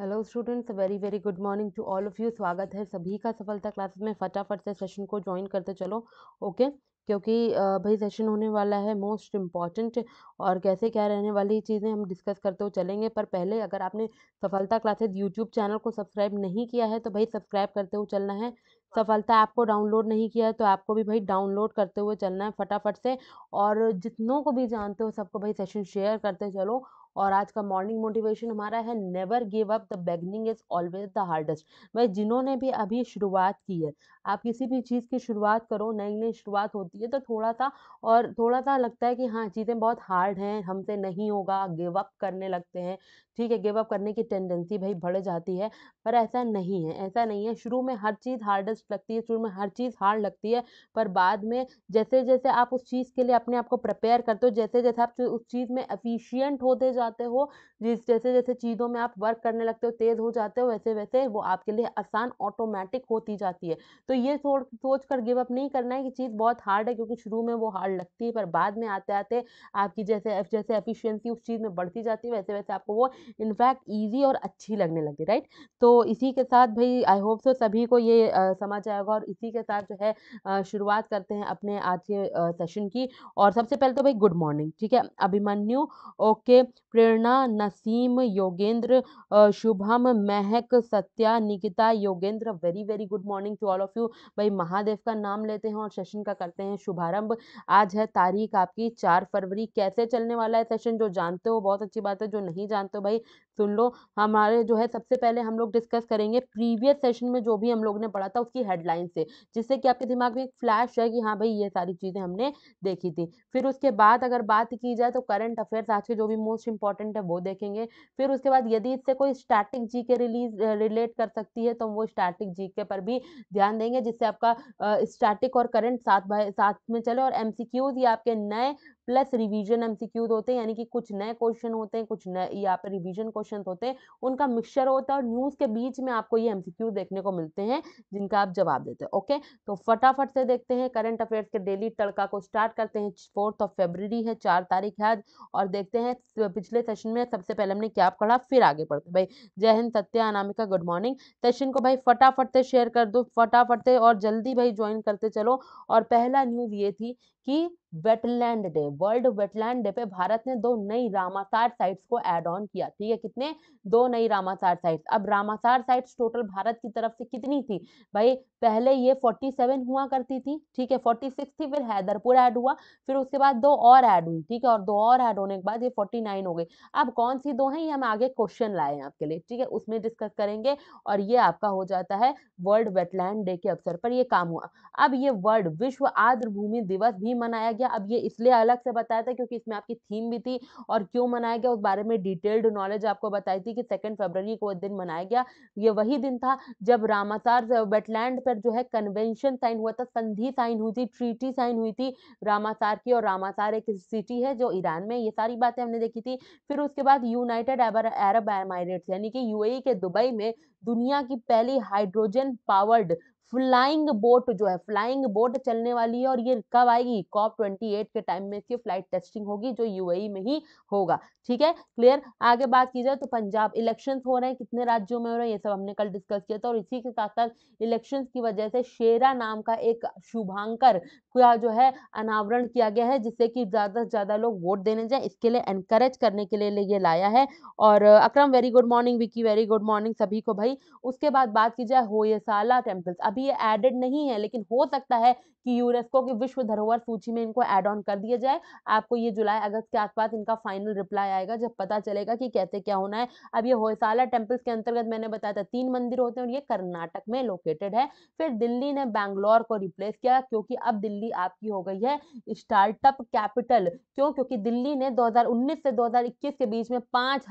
Hello students very very good morning to all of you स्वागत है सभी का सफलता क्लासेस में फटाफट से सेशन को ज्वाइन करते चलो ओके okay? क्योंकि भाई सेशन होने वाला है मोस्ट इम्पॉर्टेंट और कैसे क्या रहने वाली चीज़ें हम डिस्कस करते हुए चलेंगे पर पहले अगर आपने सफलता क्लासेज यूट्यूब चैनल को सब्सक्राइब नहीं किया है तो भाई सब्सक्राइब करते हुए चलना है सफलता ऐप को डाउनलोड नहीं किया है तो आपको भी भाई डाउनलोड करते हुए चलना है फटाफट से और जितनों को भी जानते हो सबको भाई सेशन शेयर करते चलो और आज का मॉर्निंग मोटिवेशन हमारा है never give up the beginning is always the hardest भाई जिन्होंने भी अभी शुरुआत की है आप किसी भी चीज़ की शुरुआत करो नई नई शुरुआत होती है तो थोड़ा सा और थोड़ा सा लगता है कि हाँ चीज़ें बहुत हार्ड हैं हमसे नहीं होगा गिव अप करने लगते हैं ठीक है गिव अप करने की टेंडेंसी भाई बढ़ जाती है पर ऐसा नहीं है ऐसा नहीं है शुरू में हर चीज़ हार्डेस्ट लगती है शुरू में हर चीज़ हार्ड लगती है पर बाद में जैसे जैसे आप उस चीज़ के लिए अपने आप को प्रिपेयर करते हो जैसे जैसे आप उस चीज़ में अफिशियंट होते जाते जाते हो जिस जैसे जैसे चीज़ों में आप वर्क करने लगते हो तेज़ हो जाते हो वैसे वैसे वो आपके लिए आसान ऑटोमेटिक होती जाती है तो ये सोच सोच कर गिव अप नहीं करना है कि चीज़ बहुत हार्ड है क्योंकि शुरू में वो हार्ड लगती है पर बाद में आते आते आपकी जैसे जैसे एफिशियंसी उस चीज़ में बढ़ती जाती है वैसे वैसे आपको वो इनफैक्ट ईजी और अच्छी लगने लगी राइट तो इसी के साथ भाई आई होप सो सभी को ये समझ आएगा और इसी के साथ जो है शुरुआत करते हैं अपने आज के सेशन की और सबसे पहले तो भाई गुड मॉर्निंग ठीक है Abhimanyu okay Prerna Naseem Yogendra Shubham Mahak Satya Nikita Yogendra very very good morning to all of you भाई महादेव का नाम लेते हैं और सेशन का करते हैं शुभारंभ आज है तारीख आपकी चार फरवरी कैसे चलने वाला है सेशन जो जानते हो बहुत अच्छी बात है जो नहीं जानते हो भाई सुन लो हमारे जो है सबसे पहले हम लोग डिस्कस करेंगे प्रीवियस सेशन में जो भी हम लोग ने पढ़ा था उसकी हेडलाइन से जिससे कि आपके दिमाग में एक फ्लैश है कि हाँ भाई ये सारी चीज़ें हमने देखी थी फिर उसके बाद अगर बात की जाए तो करंट अफेयर्स आज के जो भी मोस्ट इंपॉर्टेंट है वो देखेंगे फिर उसके बाद यदि इससे कोई स्टैटिक जी के रिलीज रिलेट कर सकती है तो हम वो स्टैटिक जी के पर भी ध्यान देंगे जिससे आपका स्टैटिक और करंट साथ साथ में चले और एम या आपके नए प्लस रिवीजन एमसीक्यूज होते हैं यानी कि कुछ नए क्वेश्चन होते हैं कुछ नए यहाँ पे रिवीजन क्वेश्चन होते हैं उनका मिक्सचर होता है और न्यूज के बीच में आपको ये एमसीक्यू देखने को मिलते हैं जिनका आप जवाब देते हैं ओके तो फटाफट से देखते हैं करंट अफेयर्स के डेली तड़का को स्टार्ट करते हैं फोर्थ ऑफ फेब्रवरी है चार तारीख है और देखते हैं पिछले सेशन में सबसे पहले हमने क्या पढ़ा फिर आगे पढ़ते भाई जय हिंद Satya Anamika good morning session को भाई फटाफट से शेयर कर दो फटाफट से और जल्दी भाई ज्वाइन करते चलो और पहला न्यूज़ ये थी कि wetland day world wetland day पे भारत ने दो नई रामासार साइट्स को एड ऑन किया ठीक है कितने दो नई रामासार साइट्स अब रामासार साइट्स टोटल भारत की तरफ से कितनी थी भाई पहले ये 47 हुआ करती थी ठीक है 46 थी फिर हैदरपुर ऐड हुआ फिर उसके बाद दो और ऐड हुई ठीक है और दो और ऐड होने के बाद ये 49 हो गई अब कौन सी दो हैं ये हम आगे क्वेश्चन लाए हैं आपके लिए ठीक है उसमें डिस्कस करेंगे और ये आपका हो जाता है वर्ल्ड वेटलैंड डे के अवसर पर ये काम हुआ अब ये वर्ल्ड विश्व आर्द्र भूमि दिवस भी मनाया गया अब ये इसलिए अलग से बताया था क्योंकि इसमें आपकी थीम भी थी और क्यों मनाया गया उस बारे में डिटेल्ड नॉलेज आपको बताई थी कि सेकेंड फरवरी को दिन मनाया गया ये वही दिन था जब रामासार वेटलैंड uh, पर जो है कन्वेंशन साइन हुआ था संधि साइन हुई थी ट्रीटी साइन हुई थी रामासार की और रामासार एक सिटी है जो ईरान में ये सारी बातें हमने देखी थी फिर उसके बाद यूनाइटेड अरब एमारेट्स यानी कि यूएई e के दुबई में दुनिया की पहली हाइड्रोजन पावर्ड फ्लाइंग बोट जो है फ्लाइंग बोट चलने वाली है और ये कब आएगी कॉप ट्वेंटी एट के टाइम में इसकी फ्लाइट टेस्टिंग होगी जो यूएई e में ही होगा ठीक है क्लियर आगे बात की जाए तो पंजाब इलेक्शंस हो रहे हैं कितने राज्यों में हो रहे हैं ये सब हमने कल डिस्कस किया था और इसी के साथ साथ इलेक्शन की वजह से शेरा नाम का एक शुभांकर का जो है अनावरण किया गया है जिससे कि ज़्यादा से ज़्यादा लोग वोट देने जाए इसके लिए एनकरेज करने के लिए ये लाया है और Akram very good morning Vicky very good morning सभी को भाई उसके बाद बात की जाए होयसाला टेम्पल्स अभी अभी एडेड नहीं है लेकिन हो सकता है कि यूनेस्को की विश्व धरोहर सूची में इनको एड ऑन कर दिया जाए आपको ये जुलाई अगस्त के आसपास इनका फाइनल रिप्लाई आएगा जब पता चलेगा कि कैसे क्या होना है अब ये होयसाला टेम्पल्स के अंतर्गत मैंने बताया था तीन मंदिर होते हैं और ये कर्नाटक में लोकेटेड है फिर दिल्ली ने बैंगलोर को रिप्लेस किया क्योंकि अब दिल्ली आपकी हो गई है स्टार्टअप कैपिटल क्यों क्योंकि दिल्ली ने दो से दो के बीच में पाँच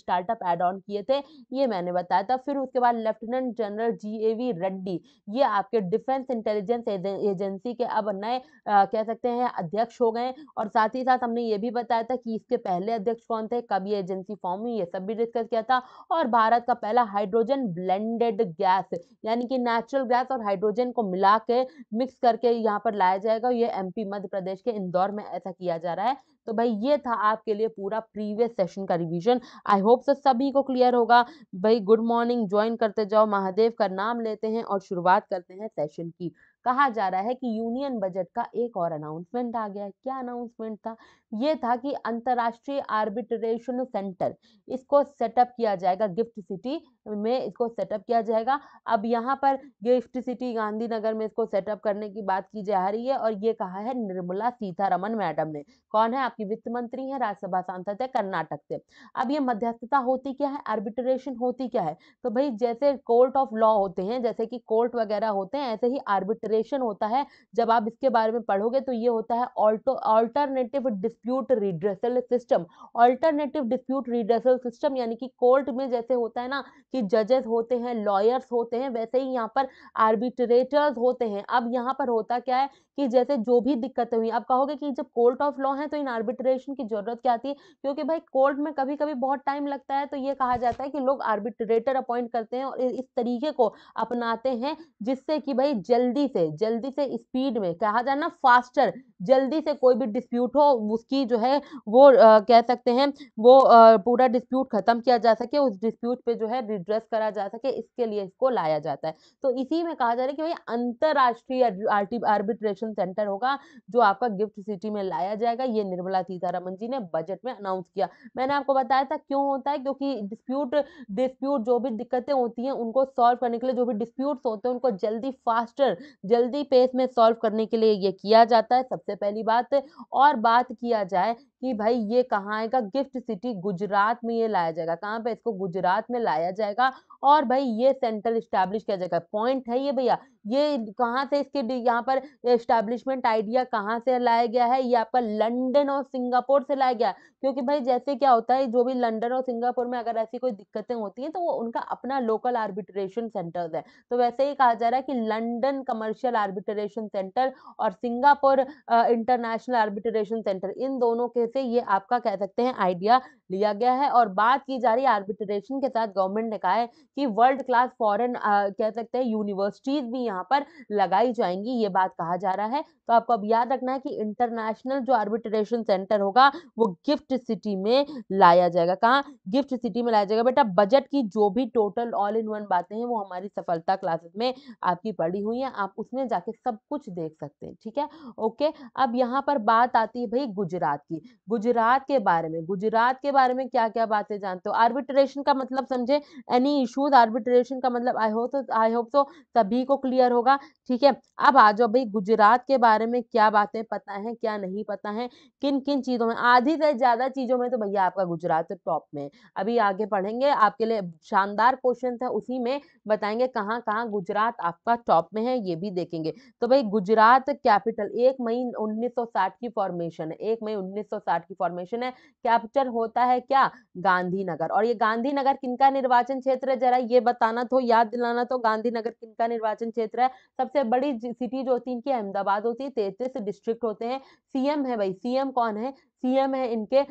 स्टार्टअप एड ऑन किए थे ये मैंने बताया था फिर उसके बाद लेफ्टिनेंट जनरल जी रेड्डी ये आपके डिफेंस इंटेलिजेंस एजेंसी एजेंसी के अब नए कह सकते हैं अध्यक्ष हो गए और साथ ही साथ हमने ये भी बताया था कि इसके पहले अध्यक्ष कौन थे कब ये एजेंसी फॉर्म हुई ये सब भी डिस्कस किया था और भारत का पहला हाइड्रोजन ब्लेंडेड गैस यानी कि नेचुरल गैस और हाइड्रोजन को मिला के मिक्स करके यहाँ पर लाया जाएगा ये एमपी मध्य प्रदेश के इंदौर में ऐसा किया जा रहा है तो भाई ये था आपके लिए पूरा प्रीवियस सेशन का रिवीजन आई होप सो सभी को क्लियर होगा भाई गुड मॉर्निंग ज्वाइन करते जाओ महादेव का नाम लेते हैं और शुरुआत करते हैं सेशन की कहा जा रहा है कि यूनियन बजट का एक और अनाउंसमेंट आ गया क्या अनाउंसमेंट था ये था कि अंतर्राष्ट्रीय आर्बिट्रेशन सेंटर इसको सेटअप किया जाएगा गिफ्ट सिटी में इसको सेटअप किया जाएगा अब यहाँ पर गिफ्ट सिटी गांधीनगर में इसको सेटअप करने की बात की जा रही है और ये कहा है निर्मला सीतारमन मैडम ने कौन है आपकी वित्त मंत्री है राज्यसभा सांसद है कर्नाटक से अब ये मध्यस्थता होती क्या है आर्बिट्रेशन होती क्या है तो भाई जैसे कोर्ट ऑफ लॉ होते हैं जैसे कि कोर्ट वगैरह होते हैं ऐसे ही आर्बिट्रेशन कंसिडरेशन होता है जब आप इसके बारे में पढ़ोगे तो ये होता है alto alternative dispute redressal system alternative dispute redressal system यानी कि कोर्ट में जैसे होता है ना कि जजेस होते हैं लॉयर्स होते हैं वैसे ही यहाँ पर आर्बिट्रेटर्स होते हैं अब यहाँ पर होता क्या है कि जैसे जो भी दिक्कतें हुई आप कहोगे कि जब कोर्ट ऑफ लॉ है तो इन आर्बिट्रेशन की जरूरत क्या आती है क्योंकि भाई कोर्ट में कभी कभी बहुत टाइम लगता है तो ये कहा जाता है कि लोग आर्बिट्रेटर अपॉइंट करते हैं और इस तरीके को अपनाते हैं जिससे कि भाई जल्दी से से जल्दी से स्पीड में कहा जाना फास्टर जल्दी से कोई भी डिस्प्यूट हो उसकी जो है वो आ, कह सकते हैं वो आ, पूरा डिस्प्यूट ख़त्म किया जा सके उस डिस्प्यूट पे जो है रिड्रेस करा जा सके इसके लिए इसको लाया जाता है तो इसी में कहा जा रहा है कि भाई अंतर्राष्ट्रीय आर्बिट्रेशन सेंटर होगा जो आपका गिफ्ट सिटी में लाया जाएगा ये निर्मला सीतारमन जी ने बजट में अनाउंस किया मैंने आपको बताया था क्यों होता है क्योंकि डिस्प्यूट डिस्प्यूट जो भी दिक्कतें होती हैं उनको सॉल्व करने के लिए जो भी डिस्प्यूट होते हैं उनको जल्दी फास्टर जल्दी पेस में सॉल्व करने के लिए ये किया जाता है सबसे पहली बात और बात किया जाए कि भाई ये कहाँ आएगा गिफ्ट सिटी गुजरात में ये लाया जाएगा कहाँ पे इसको गुजरात में लाया जाएगा और भाई ये सेंटर इस्टेब्लिश किया जाएगा पॉइंट है ये भैया ये कहाँ से इसके यहाँ पर इस्टेब्लिशमेंट आइडिया कहाँ से लाया गया है ये आपका लंदन और सिंगापुर से लाया गया क्योंकि भाई जैसे क्या होता है जो भी लंदन और सिंगापुर में अगर ऐसी कोई दिक्कतें होती हैं तो वो उनका अपना लोकल आर्बिट्रेशन सेंटर है तो वैसे ही कहा जा रहा है कि लंदन कमर्शियल आर्बिट्रेशन सेंटर और सिंगापुर इंटरनेशनल आर्बिट्रेशन सेंटर इन दोनों के से ये आपका कह सकते हैं आइडिया लिया गया है और बात की जा रही है आर्बिट्रेशन के साथ गवर्नमेंट ने कहा है कि वर्ल्ड क्लास फॉरेन कह सकते हैं यूनिवर्सिटीज भी यहाँ पर लगाई जाएंगी ये बात कहा जा रहा है तो आपको अब याद रखना है कि इंटरनेशनल जो आर्बिट्रेशन सेंटर होगा वो गिफ्ट सिटी में लाया जाएगा कहाँ गिफ्ट सिटी में लाया जाएगा बेटा बजट की जो भी टोटल ऑल इन वन बातें हैं वो हमारी सफलता क्लासेस में आपकी पढ़ी हुई हैं आप उसमें जाके सब कुछ देख सकते हैं ठीक है ओके अब यहाँ पर बात आती है भाई गुजरात की गुजरात के बारे में गुजरात के बारे में क्या क्या बातें जानते हो आर्बिट्रेशन का मतलब समझे एनी इशूज आर्बिट्रेशन का मतलब आई होप तो आई होप तो सभी को क्लियर होगा ठीक है अब आ जाओ भाई गुजरात के बारे में क्या बातें पता है क्या नहीं पता है किन किन चीज़ों में आधी से ज़्यादा चीज़ों में तो भैया आपका गुजरात टॉप में अभी आगे पढ़ेंगे आपके लिए शानदार क्वेश्चन है उसी में बताएंगे कहाँ कहाँ गुजरात आपका टॉप में है ये भी देखेंगे तो भाई गुजरात कैपिटल एक मई उन्नीस की फॉर्मेशन है एक मई उन्नीस कार्ड की फॉर्मेशन है कैप्चर होता है क्या गांधीनगर और ये गांधीनगर किनका निर्वाचन क्षेत्र है जरा ये बताना तो याद दिलाना तो गांधीनगर किनका निर्वाचन क्षेत्र है सबसे बड़ी सिटीज होती है इनकी अहमदाबाद होती है तैतीस डिस्ट्रिक्ट होते हैं सीएम है भाई सीएम कौन है सीएम है इनके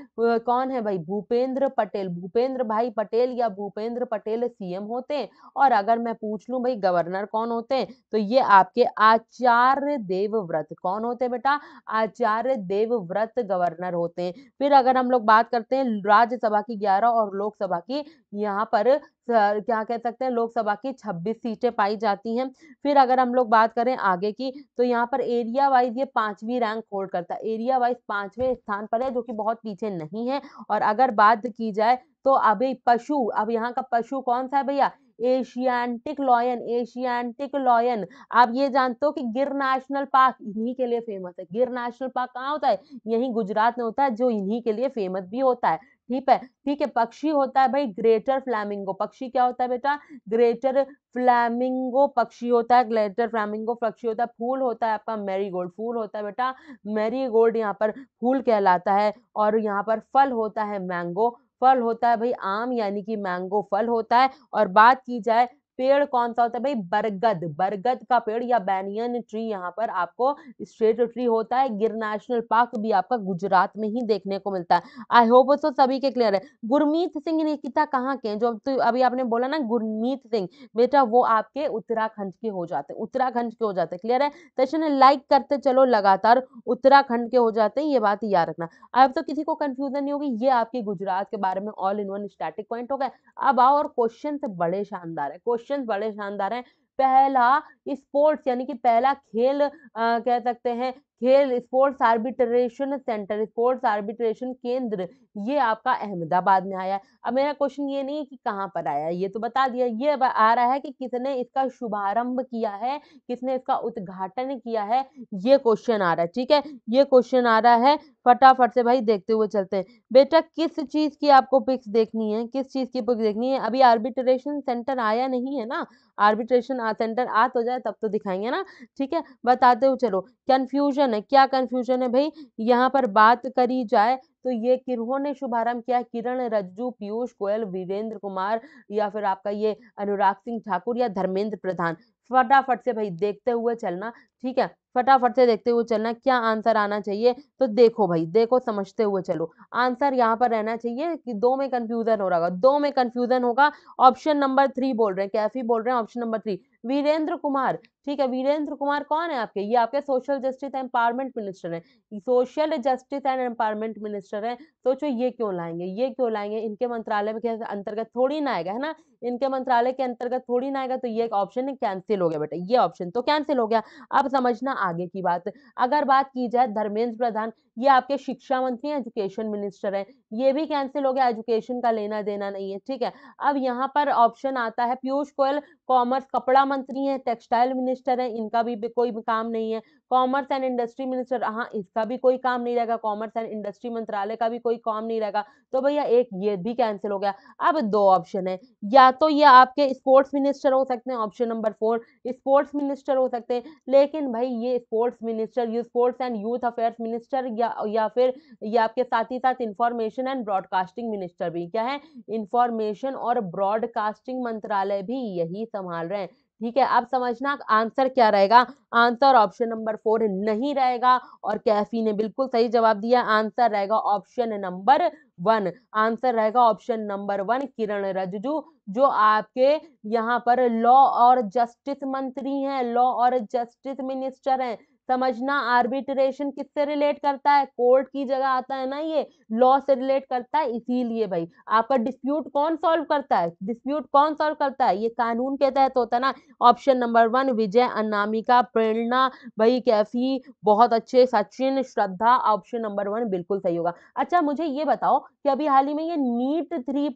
कौन है भाई भूपेंद्र पटेल भूपेंद्र भाई पटेल या भूपेंद्र पटेल सीएम होते हैं और अगर मैं पूछ लू भाई गवर्नर कौन होते हैं तो ये आपके आचार्य देवव्रत कौन होते हैं बेटा आचार्य देवव्रत गवर्नर होते हैं फिर अगर हम लोग बात करते हैं राज्यसभा की ग्यारह और लोकसभा की यहाँ पर क्या कह सकते हैं लोकसभा की छब्बीस सीटें पाई जाती हैं फिर अगर हम लोग बात करें आगे की तो यहाँ पर एरिया वाइज ये पांचवी रैंक होल्ड करता है एरिया वाइज पांचवें स्थान पर है जो कि बहुत पीछे नहीं है और अगर बात की जाए तो अभी पशु अब यहाँ का पशु कौन सा है भैया एशियांटिक लॉयन एशियांटिक लॉयन आप ये जानते हो कि गिर नेशनल पार्क इन्हीं के लिए फेमस है गिर नेशनल पार्क कहाँ होता है यही गुजरात में होता है जो इन्हीं के लिए फेमस भी होता है ठीक है ठीक है पक्षी होता है भाई ग्रेटर फ्लैमिंगो पक्षी क्या होता है बेटा ग्रेटर फ्लैमिंगो पक्षी होता है ग्रेटर फ्लैमिंगो पक्षी होता है फूल होता है आपका मैरी गोल्ड फूल होता है बेटा मैरी गोल्ड यहाँ पर फूल कहलाता है और यहाँ पर फल होता है मैंगो फल होता है भाई आम यानी कि मैंगो फल होता है और बात की जाए पेड़ कौन सा होता है भाई बरगद बरगद का पेड़ या बैनियन ट्री यहाँ पर आपको स्टेट ट्री होता है गिर नेशनल पार्क भी आपका गुजरात में ही देखने को मिलता है आई होप सो सभी के क्लियर है गुरमीत सिंह निकिता कहाँ के हैं जो तो अभी आपने बोला ना गुरमीत सिंह बेटा वो आपके उत्तराखंड के हो जाते हैं उत्तराखंड के हो जाते हैं क्लियर है सेशन लाइक करते चलो लगातार उत्तराखंड के हो जाते हैं ये बात याद रखना अब तो किसी को कंफ्यूजन नहीं होगी ये आपके गुजरात के बारे में all in one static point हो गए अब आओ और क्वेश्चन बड़े शानदार है क्वेश्चन क्वेश्चंस बड़े शानदार हैं पहला स्पोर्ट्स यानी कि पहला खेल आ, कह सकते हैं खेल sports arbitration centre sports arbitration केंद्र ये आपका अहमदाबाद में आया अब मेरा क्वेश्चन ये नहीं है कि कहाँ पर आया ये तो बता दिया ये आ रहा है कि किसने इसका शुभारंभ किया है किसने इसका उद्घाटन किया है ये क्वेश्चन आ रहा है ठीक है ये क्वेश्चन आ रहा है फटाफट से भाई देखते हुए चलते हैं बेटा किस चीज़ की आपको पिक्स देखनी है किस चीज़ की पिक्स देखनी है अभी आर्बिट्रेशन सेंटर आया नहीं है ना आर्बिट्रेशन सेंटर आ तो जाए तब तो दिखाएंगे ना ठीक है बताते हुए चलो कन्फ्यूजन कन्फ्यूजन है क्या कन्फ्यूजन है भाई यहाँ पर बात करी जाए तो ये किन्होंने शुभारंभ किया किरण रज्जू पीयूष गोयल वीरेंद्र कुमार या फिर आपका ये अनुराग सिंह ठाकुर या धर्मेंद्र प्रधान फटाफट से भाई देखते हुए चलना ठीक है फटाफट से देखते हुए चलना क्या आंसर आना चाहिए तो देखो भाई देखो समझते हुए चलो आंसर यहाँ पर रहना चाहिए कि दो में कंफ्यूजन हो रहा होगा दो में कंफ्यूजन होगा ऑप्शन नंबर थ्री बोल रहे हैं कैफी बोल रहे हैं option number three Virendra Kumar ठीक है वीरेंद्र कुमार कौन है आपके ये आपके social justice and empowerment minister है social justice and empowerment minister है सोचो ये क्यों लाएंगे ये क्यों लाएंगे इनके मंत्रालय के अंतर्गत थोड़ी ना आएगा है ना इनके मंत्रालय के अंतर्गत थोड़ी ना आएगा तो ये एक ऑप्शन कैंसिल हो गया बेटा ये ऑप्शन तो कैंसिल हो गया अब समझना आगे की बात अगर बात की जाए धर्मेंद्र प्रधान ये आपके शिक्षा मंत्री एजुकेशन मिनिस्टर है ये भी कैंसिल हो गया एजुकेशन का लेना देना नहीं है ठीक है अब यहाँ पर ऑप्शन आता है पीयूष गोयल कॉमर्स कपड़ा मंत्री है टेक्सटाइल मिनिस्टर मिनिस्टर है इनका भी कोई काम नहीं है कॉमर्स एंड इंडस्ट्री मिनिस्टर हाँ इसका भी कोई काम नहीं रहेगा कॉमर्स एंड इंडस्ट्री मंत्रालय का भी कोई काम नहीं रहेगा तो भैया एक ये भी कैंसिल हो गया अब दो ऑप्शन है या तो ये आपके स्पोर्ट्स मिनिस्टर हो सकते हैं option number four sports minister हो सकते हैं लेकिन भाई ये sports minister you sports and youth affairs minister या या फिर ये आपके साथ ही साथ इंफॉर्मेशन एंड ब्रॉडकास्टिंग मिनिस्टर भी क्या है इंफॉर्मेशन और ब्रॉडकास्टिंग मंत्रालय भी यही संभाल रहे हैं ठीक है आप समझना आंसर क्या रहेगा आंसर ऑप्शन नंबर फोर नहीं रहेगा और कैफी ने बिल्कुल सही जवाब दिया आंसर रहेगा ऑप्शन नंबर वन आंसर रहेगा option number one Kiren Rijiju जो आपके यहाँ पर लॉ और जस्टिस मंत्री हैं लॉ और जस्टिस मिनिस्टर हैं समझना आर्बिट्रेशन किससे रिलेट करता है कोर्ट की जगह आता है ना ये लॉ से रिलेट करता है इसीलिए भाई आपका डिस्प्यूट कौन सॉल्व करता है डिस्प्यूट कौन सॉल्व करता है ये कानून के तहत होता है ना option number one Vijay Anamika Prerna भाई कैफी बहुत अच्छे Sachin Shraddha option number one बिल्कुल सही होगा अच्छा मुझे ये बताओ कि अभी हाल ही में ये नीट थ्री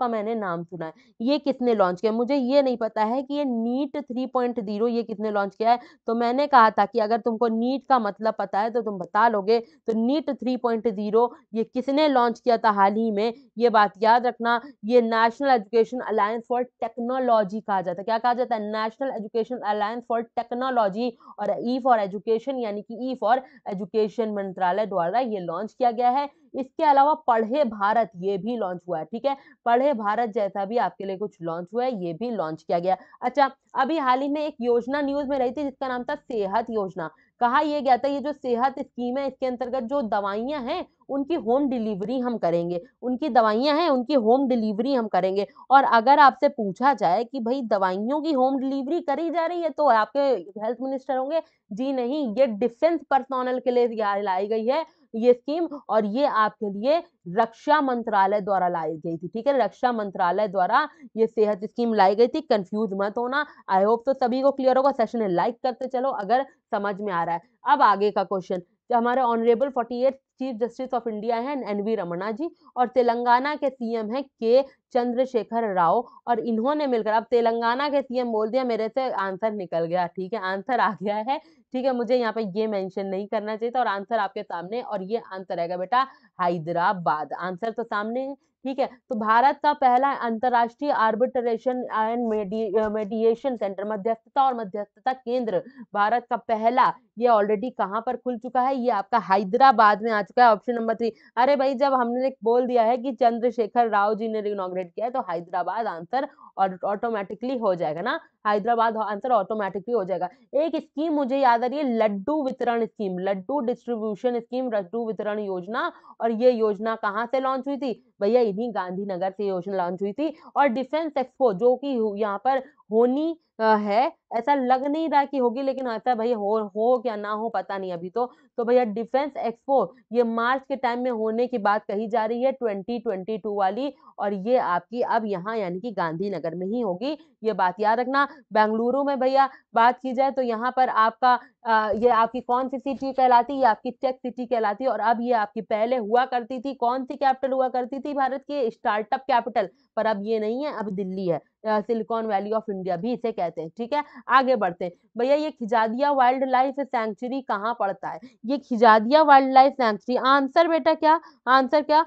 का मैंने नाम सुना है ये किसने लॉन्च किया मुझे ये नहीं पता है कि ये नीट थ्री ये किसने लॉन्च किया है तो मैंने कहा था कि अगर अगर तुमको नीट का मतलब पता है तो तुम बता लोगे तो नीट 3.0 ये किसने लॉन्च किया था हाल ही में ये बात याद रखना ये national education alliance for technology कहा जाता है क्या कहा जाता है national education alliance for technology और ई फॉर एजुकेशन यानी कि ई फॉर एजुकेशन मंत्रालय द्वारा ये लॉन्च किया गया है इसके अलावा पढ़े भारत ये भी लॉन्च हुआ है ठीक है पढ़े भारत जैसा भी आपके लिए कुछ लॉन्च हुआ है ये भी लॉन्च किया गया अच्छा अभी हाल ही में एक योजना न्यूज में रही थी जिसका नाम था सेहत योजना कहा यह गया था ये जो सेहत स्कीम है इसके अंतर्गत जो दवाइयां हैं उनकी होम डिलीवरी हम करेंगे उनकी दवाइयां हैं उनकी होम डिलीवरी हम करेंगे और अगर आपसे पूछा जाए कि भाई दवाइयों की होम डिलीवरी करी जा रही है तो आपके हेल्थ मिनिस्टर होंगे जी नहीं ये डिफेंस पर्सनल के लिए लाई गई है ये स्कीम और ये आपके लिए रक्षा मंत्रालय द्वारा लाई गई थी ठीक है रक्षा मंत्रालय द्वारा ये सेहत स्कीम लाई गई थी कंफ्यूज मत होना आई होप तो सभी को क्लियर होगा सेशन लाइक करते चलो अगर समझ में आ रहा है अब आगे का क्वेश्चन हमारे honourable forty eight chief justice of India हैं एन वी रमना जी और तेलंगाना के सीएम हैं के चंद्रशेखर राव और इन्होंने मिलकर अब तेलंगाना के सीएम बोल दिया मेरे से आंसर निकल गया ठीक है आंसर आ गया है ठीक है मुझे यहाँ पे ये मेंशन नहीं करना चाहिए था और आंसर आपके सामने और ये आंसर आएगा बेटा हैदराबाद आंसर तो सामने है ठीक है तो भारत का पहला अंतरराष्ट्रीय आर्बिट्रेशन एंड मेडिएशन सेंटर मध्यस्थता और मध्यस्थता केंद्र भारत का पहला ये ऑलरेडी कहाँ पर खुल चुका है ये आपका हैदराबाद में आ चुका है ऑप्शन नंबर थ्री अरे भाई जब हमने बोल दिया है कि चंद्रशेखर राव जी ने इनोग्रेट किया है तो हैदराबाद आंसर ऑटोमेटिकली हो जाएगा ना हैदराबाद आंसर ऑटोमेटिकली हो जाएगा एक स्कीम मुझे याद आ रही है लड्डू वितरण scheme laddu distribution scheme laddu वितरण योजना और ये योजना कहाँ से लॉन्च हुई थी भैया इन्हीं गांधीनगर से योजना लॉन्च हुई थी और डिफेंस एक्सपो जो कि यहाँ पर होनी है, ऐसा लग नहीं रहा कि होगी लेकिन ऐसा भाई हो हो क्या ना हो पता नहीं अभी तो। तो भैया डिफेंस एक्सपो ये मार्च के टाइम में होने की बात कही जा रही है 2022 वाली और ये आपकी अब यहाँ यानी कि गांधीनगर में ही होगी, ये बात याद रखना। बेंगलुरु में भैया बात की जाए तो यहाँ पर आपका आ, ये आपकी कौन-सी सिटी कहलाती ये आपकी टेक सिटी कहलाती और अब ये आपकी पहले हुआ करती थी कौन-सी कैपिटल हुआ करती थी भारत की? स्टार्टअप कैपिटल पर अब ये नहीं है, अब दिल्ली है। सिलिकॉन वैली ऑफ इंडिया भी इसे कहते हैं ठीक है आगे बढ़ते हैं भैया ये खिजादिया वाइल्ड लाइफ सेंचुरी कहाँ पड़ता है ये Khijadiya wildlife sanctuary answer बेटा क्या आंसर क्या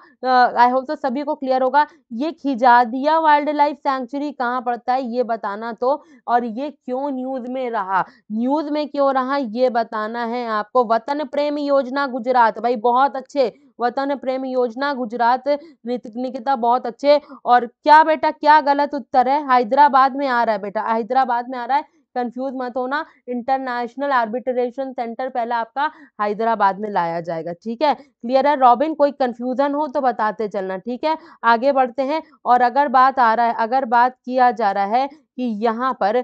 आई होप तो सभी को क्लियर होगा ये खिजादिया वाइल्ड लाइफ सेंचुरी कहाँ पड़ता है ये बताना तो और ये क्यों न्यूज में रहा न्यूज में क्यों रहा ये बताना है आपको वतन प्रेम योजना गुजरात भाई बहुत अच्छे वतन प्रेम योजना गुजरात निकिता बहुत अच्छे और क्या बेटा क्या गलत उत्तर है हैदराबाद में आ रहा है बेटा हैदराबाद में आ रहा है कंफ्यूज मत होना इंटरनेशनल आर्बिट्रेशन सेंटर पहला आपका हैदराबाद में लाया जाएगा ठीक है क्लियर है रॉबिन कोई कंफ्यूजन हो तो बताते चलना ठीक है आगे बढ़ते हैं और अगर बात आ रहा है अगर बात किया जा रहा है कि यहाँ पर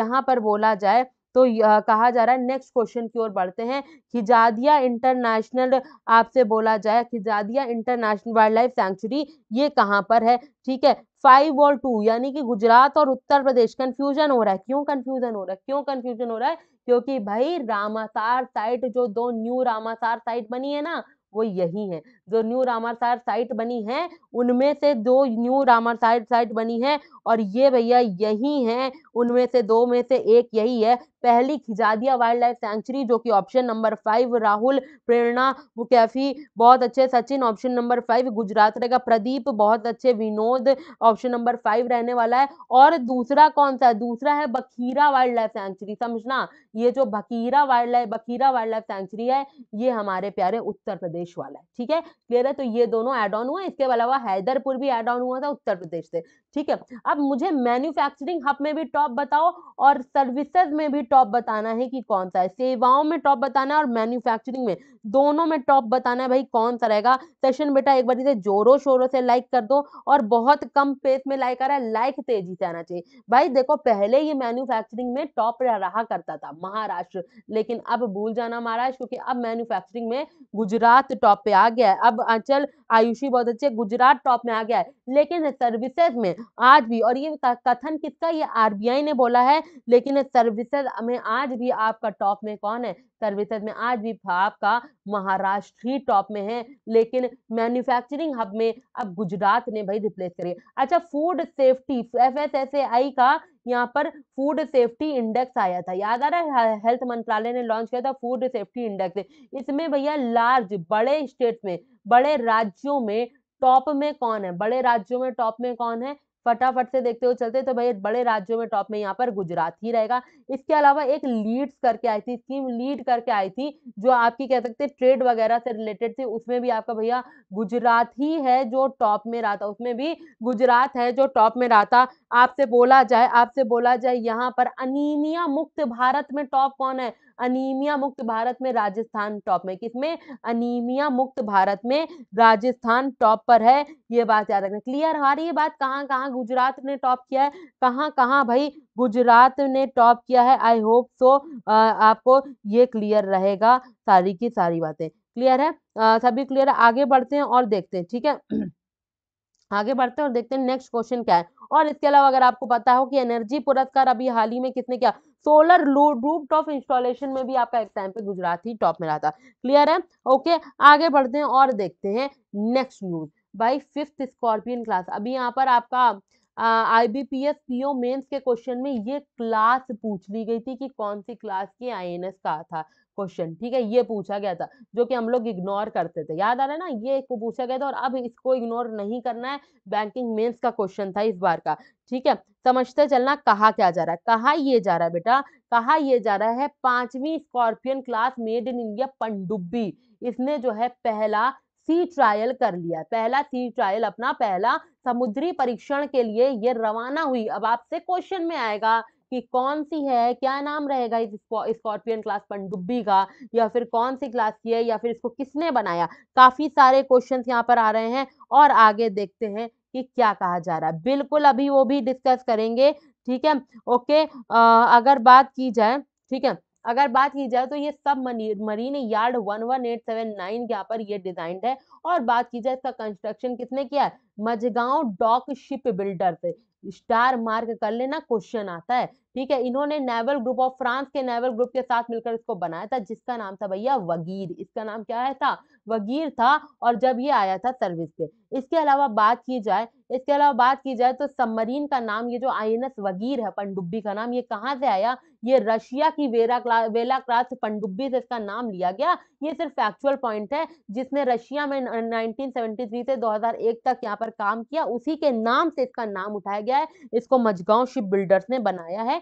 यहाँ पर बोला जाए तो कहा जा रहा है नेक्स्ट क्वेश्चन की ओर बढ़ते हैं खिजादिया इंटरनेशनल आपसे बोला जाए Khijadiya international wildlife sanctuary ये कहाँ पर है ठीक है फाइव और टू यानी कि गुजरात और उत्तर प्रदेश कन्फ्यूजन हो रहा है क्यों कन्फ्यूजन हो रहा है क्यों कन्फ्यूजन हो रहा है क्योंकि भाई रामासार साइट जो दो न्यू रामासार साइट बनी है ना वो यही है जो न्यू रामासार साइट बनी है उनमें से दो न्यू रामासार साइट बनी है और ये भैया यही है उनमें से दो में से एक यही है पहली खिजादिया वाइल्ड लाइफ सेंचुरी जो कि option number five Rahul Prerna मुकैफी बहुत अच्छे Sachin option number five Gujarat रहेगा प्रदीप बहुत अच्छे विनोद ऑप्शन नंबर फाइव रहने वाला है और दूसरा कौन सा है दूसरा है बखीरा वाइल्ड लाइफ सेंचुरी समझना ये जो Bakhira wildlife Bakhira wildlife sanctuary है ये हमारे प्यारे उत्तर प्रदेश प्रदेश वाला है ठीक है क्लियर है तो ये दोनों एड ऑन हुआ इसके अलावा हैदरपुर भी एड ऑन हुआ था उत्तर प्रदेश से ठीक है अब मुझे मैन्युफैक्चरिंग हब में भी टॉप बताओ और सर्विसेज में भी टॉप बताना है कि कौन सा है सेवाओं में टॉप बताना और मैन्युफैक्चरिंग में दोनों में टॉप बताना है भाई कौन सा रहेगा सेशन बेटा एक बार इसे जोरों शोरों से लाइक कर दो और बहुत कम पेस में लाइक आ रहा है लाइक तेजी से आना चाहिए भाई देखो पहले ये मैन्युफैक्चरिंग में टॉप रहा करता था महाराष्ट्र लेकिन अब भूल जाना महाराष्ट्र क्योंकि अब मैन्युफैक्चरिंग में गुजरात टॉप पे आ गया है अब अंचल आयुषी बहुत अच्छे गुजरात टॉप में आ गया है लेकिन सर्विसेज में आज भी और ये कथन किसका ये आरबीआई ने बोला है लेकिन सर्विसेज में आज भी आपका टॉप में कौन है सर्विसेज में आज भी आपका महाराष्ट्र ही टॉप में है लेकिन मैन्युफैक्चरिंग हब में अब गुजरात ने भाई रिप्लेस करी अच्छा food safety F S S A I का यहाँ पर फूड सेफ्टी इंडेक्स आया था याद आ रहा है हेल्थ मंत्रालय ने लॉन्च किया था फूड सेफ्टी इंडेक्स इसमें भैया लार्ज बड़े स्टेट में बड़े राज्यों में टॉप में कौन है बड़े राज्यों में टॉप में कौन है फटाफट से देखते हुए चलते तो भाई बड़े राज्यों में टॉप में यहाँ पर गुजरात ही रहेगा इसके अलावा एक लीड्स करके आई थी स्कीम लीड करके आई थी जो आपकी कह सकते ट्रेड वगैरह से रिलेटेड थी उसमें भी आपका भैया गुजरात ही है जो टॉप में रहा था उसमें भी गुजरात है जो टॉप में रहा था आपसे बोला जाए आपसे बोला जाए यहाँ पर अनिमिया मुक्त भारत में टॉप कौन है अनीमिया मुक्त भारत में राजस्थान टॉप में किसमें अनीमिया मुक्त भारत में राजस्थान टॉप पर है ये बात याद रखना क्लियर हमारी ये बात कहाँ कहाँ गुजरात ने टॉप किया है कहाँ कहाँ भाई गुजरात ने टॉप किया है आई होप सो आपको ये क्लियर रहेगा सारी की सारी बातें क्लियर है आ, सभी क्लियर है आगे बढ़ते हैं और देखते हैं ठीक है आगे बढ़ते हैं और देखते हैं नेक्स्ट क्वेश्चन क्या है और इसके अलावा अगर आपको पता हो कि एनर्जी पुरस्कार अभी हाल ही में किसने किया सोलर रूप टॉप इंस्टॉलेशन में भी आपका एक टाइम पे गुजरात ही टॉप में रहा था क्लियर है ओके आगे बढ़ते हैं और देखते हैं नेक्स्ट न्यूज भाई फिफ्थ स्कॉर्पियन क्लास अभी यहाँ पर आपका आईबीपीएस बी मेंस के क्वेश्चन में ये क्लास पूछ ली गई थी कि कौन सी क्लास की आई एन एस का था क्वेश्चन ठीक है ये पूछा गया था जो कि हम लोग इग्नोर करते थे याद आ रहा है ना ये इसको पूछा गया था और अब इसको इग्नोर नहीं करना है बैंकिंग मेंस का क्वेश्चन था इस बार का ठीक है समझते चलना कहा क्या जा रहा है कहा ये जा रहा है बेटा कहा ये जा रहा है पांचवी scorpion class made in India पंडुब्बी इसने जो है पहला सी ट्रायल कर लिया पहला सी ट्रायल अपना पहला समुद्री परीक्षण के लिए ये रवाना हुई अब आपसे क्वेश्चन में आएगा कि कौन सी है क्या नाम रहेगा इस स्कॉर्पियन क्लास पनडुब्बी का या फिर कौन सी क्लास की है या फिर इसको किसने बनाया काफी सारे क्वेश्चन यहाँ पर आ रहे हैं और आगे देखते हैं कि क्या कहा जा रहा है बिल्कुल अभी वो भी डिस्कस करेंगे ठीक है ओके आ, अगर बात की जाए ठीक है अगर बात की जाए तो ये सब marine yard one one eight seven nine के यहाँ पर ये डिजाइन है और बात की जाए इसका कंस्ट्रक्शन किसने किया है मजगांव डॉक शिप बिल्डर से स्टार मार्क कर लेना क्वेश्चन आता है ठीक है इन्होंने नेवल ग्रुप ऑफ फ्रांस के नेवल ग्रुप के साथ मिलकर इसको बनाया था जिसका नाम था भैया वगीर इसका नाम क्या है था वगीर था और जब ये आया था सर्विस पे इसके अलावा बात की जाए इसके अलावा बात की जाए तो सबमरीन का नाम ये जो आई वगीर है पनडुब्बी का नाम ये कहाँ से आया ये रशिया की वेरा क्ला, वेला क्लास पंडुब्बी से इसका नाम लिया गया ये सिर्फ एक्चुअल पॉइंट है जिसने रशिया में 1973 से 2001 तक यहाँ पर काम किया उसी के नाम से इसका नाम उठाया गया है इसको मजगांव शिप बिल्डर्स ने बनाया है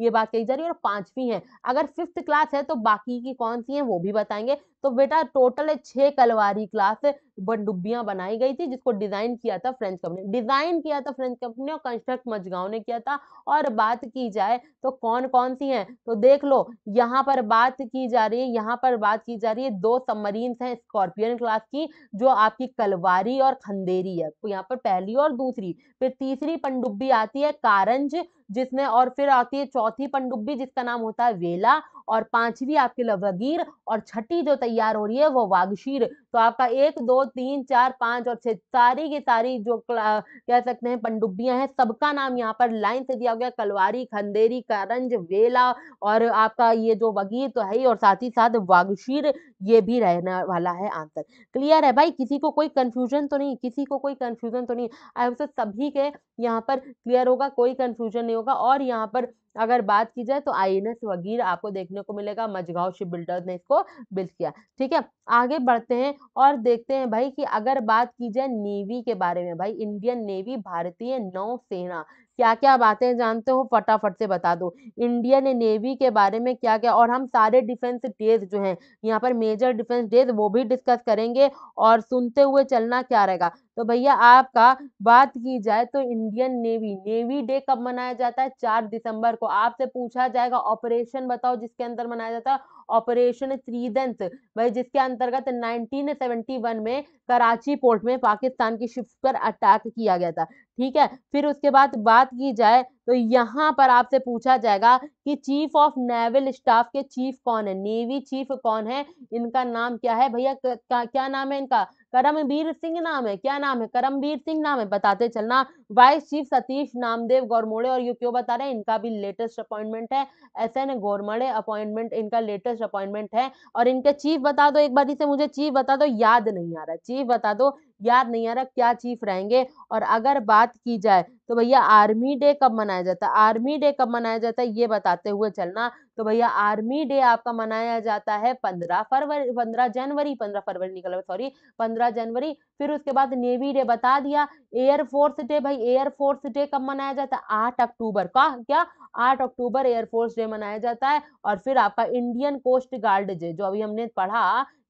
ये बात कही जा रही है और पांचवी है अगर फिफ्थ क्लास है तो बाकी की कौन सी है वो भी बताएंगे तो बेटा टोटल छह कलवारी क्लास बनडुब्बियां बनाई गई थी जिसको डिजाइन किया था फ्रेंच कंपनी डिजाइन किया था फ्रेंच कंपनी और कंस्ट्रक्ट मजगांव ने किया था और बात की जाए तो कौन कौन सी हैं तो देख लो यहाँ पर बात की जा रही है यहाँ पर बात की जा रही है दो सबमरीन हैं स्कॉर्पियन क्लास की जो आपकी कलवारी और खंदेरी है तो यहाँ पर पहली और दूसरी फिर तीसरी पनडुब्बी आती है कारंज जिसमें और फिर आती है चौथी पंडुब्बी जिसका नाम होता है वेला और पांचवी आपकी लवगीर और छठी जो तैयार हो रही है वो वागशीर तो आपका एक दो तीन चार पांच और छह सारी की सारी जो कह सकते हैं पंडुब्बियां हैं सबका नाम यहाँ पर लाइन से दिया गया कलवारी खंदेरी करंज वेला और आपका ये जो वगीर तो है ही और साथ ही साथ वागशीर ये भी रहने वाला है आंसर क्लियर है भाई किसी को कोई कंफ्यूजन तो नहीं किसी को कोई कंफ्यूजन तो नहीं आई होप सभी के यहाँ पर क्लियर होगा कोई कंफ्यूजन नहीं होगा और यहाँ पर अगर बात की जाए तो आई एन एस वगीर आपको देखने को मिलेगा मझगांव शिप बिल्डर ने इसको बिल्ड किया ठीक है आगे बढ़ते हैं और देखते हैं भाई कि अगर बात की जाए नेवी के बारे में भाई इंडियन नेवी भारतीय नौसेना क्या क्या बातें जानते हो फटाफट से बता दो इंडियन नेवी के बारे में क्या क्या और हम सारे डिफेंस डेज जो हैं यहाँ पर मेजर डिफेंस डेज वो भी डिस्कस करेंगे और सुनते हुए चलना क्या रहेगा तो भैया आपका बात की जाए तो इंडियन नेवी नेवी डे कब मनाया जाता है चार दिसंबर को आपसे पूछा जाएगा ऑपरेशन बताओ जिसके अंदर मनाया जाता है ऑपरेशन त्रिदंत भाई जिसके अंतर्गत 1971 में कराची पोर्ट में पाकिस्तान की शिप्स पर अटैक किया गया था ठीक है फिर उसके बाद बात की जाए तो यहाँ पर आपसे पूछा जाएगा कि चीफ ऑफ नेवल स्टाफ के चीफ कौन है नेवी चीफ कौन है इनका नाम क्या है भैया क्या नाम है इनका करमवीर सिंह नाम है क्या नाम है करमवीर सिंह नाम है बताते चलना वाइस चीफ सतीश नामदेव गौरमोड़े और ये क्यों बता रहे हैं इनका भी लेटेस्ट अपॉइंटमेंट है एस एन गौरमड़े अपॉइंटमेंट इनका लेटेस्ट अपॉइंटमेंट है और इनके चीफ बता दो एक बार इसे मुझे चीफ बता दो याद नहीं आ रहा चीफ बता दो याद नहीं आ रहा क्या चीफ रहेंगे और अगर बात की जाए तो भैया आर्मी डे कब मनाया जाता है आर्मी डे कब मनाया जाता है ये बताते हुए चलना तो भैया आर्मी डे आपका मनाया जाता है पंद्रह फरवरी पंद्रह जनवरी पंद्रह फरवरी निकल सॉरी पंद्रह जनवरी फिर उसके बाद नेवी डे बता दिया एयरफोर्स डे भाई एयरफोर्स डे कब मनाया जाता है आठ अक्टूबर का क्या आठ अक्टूबर एयरफोर्स डे मनाया जाता है और फिर आपका इंडियन कोस्ट गार्ड डे जो अभी हमने पढ़ा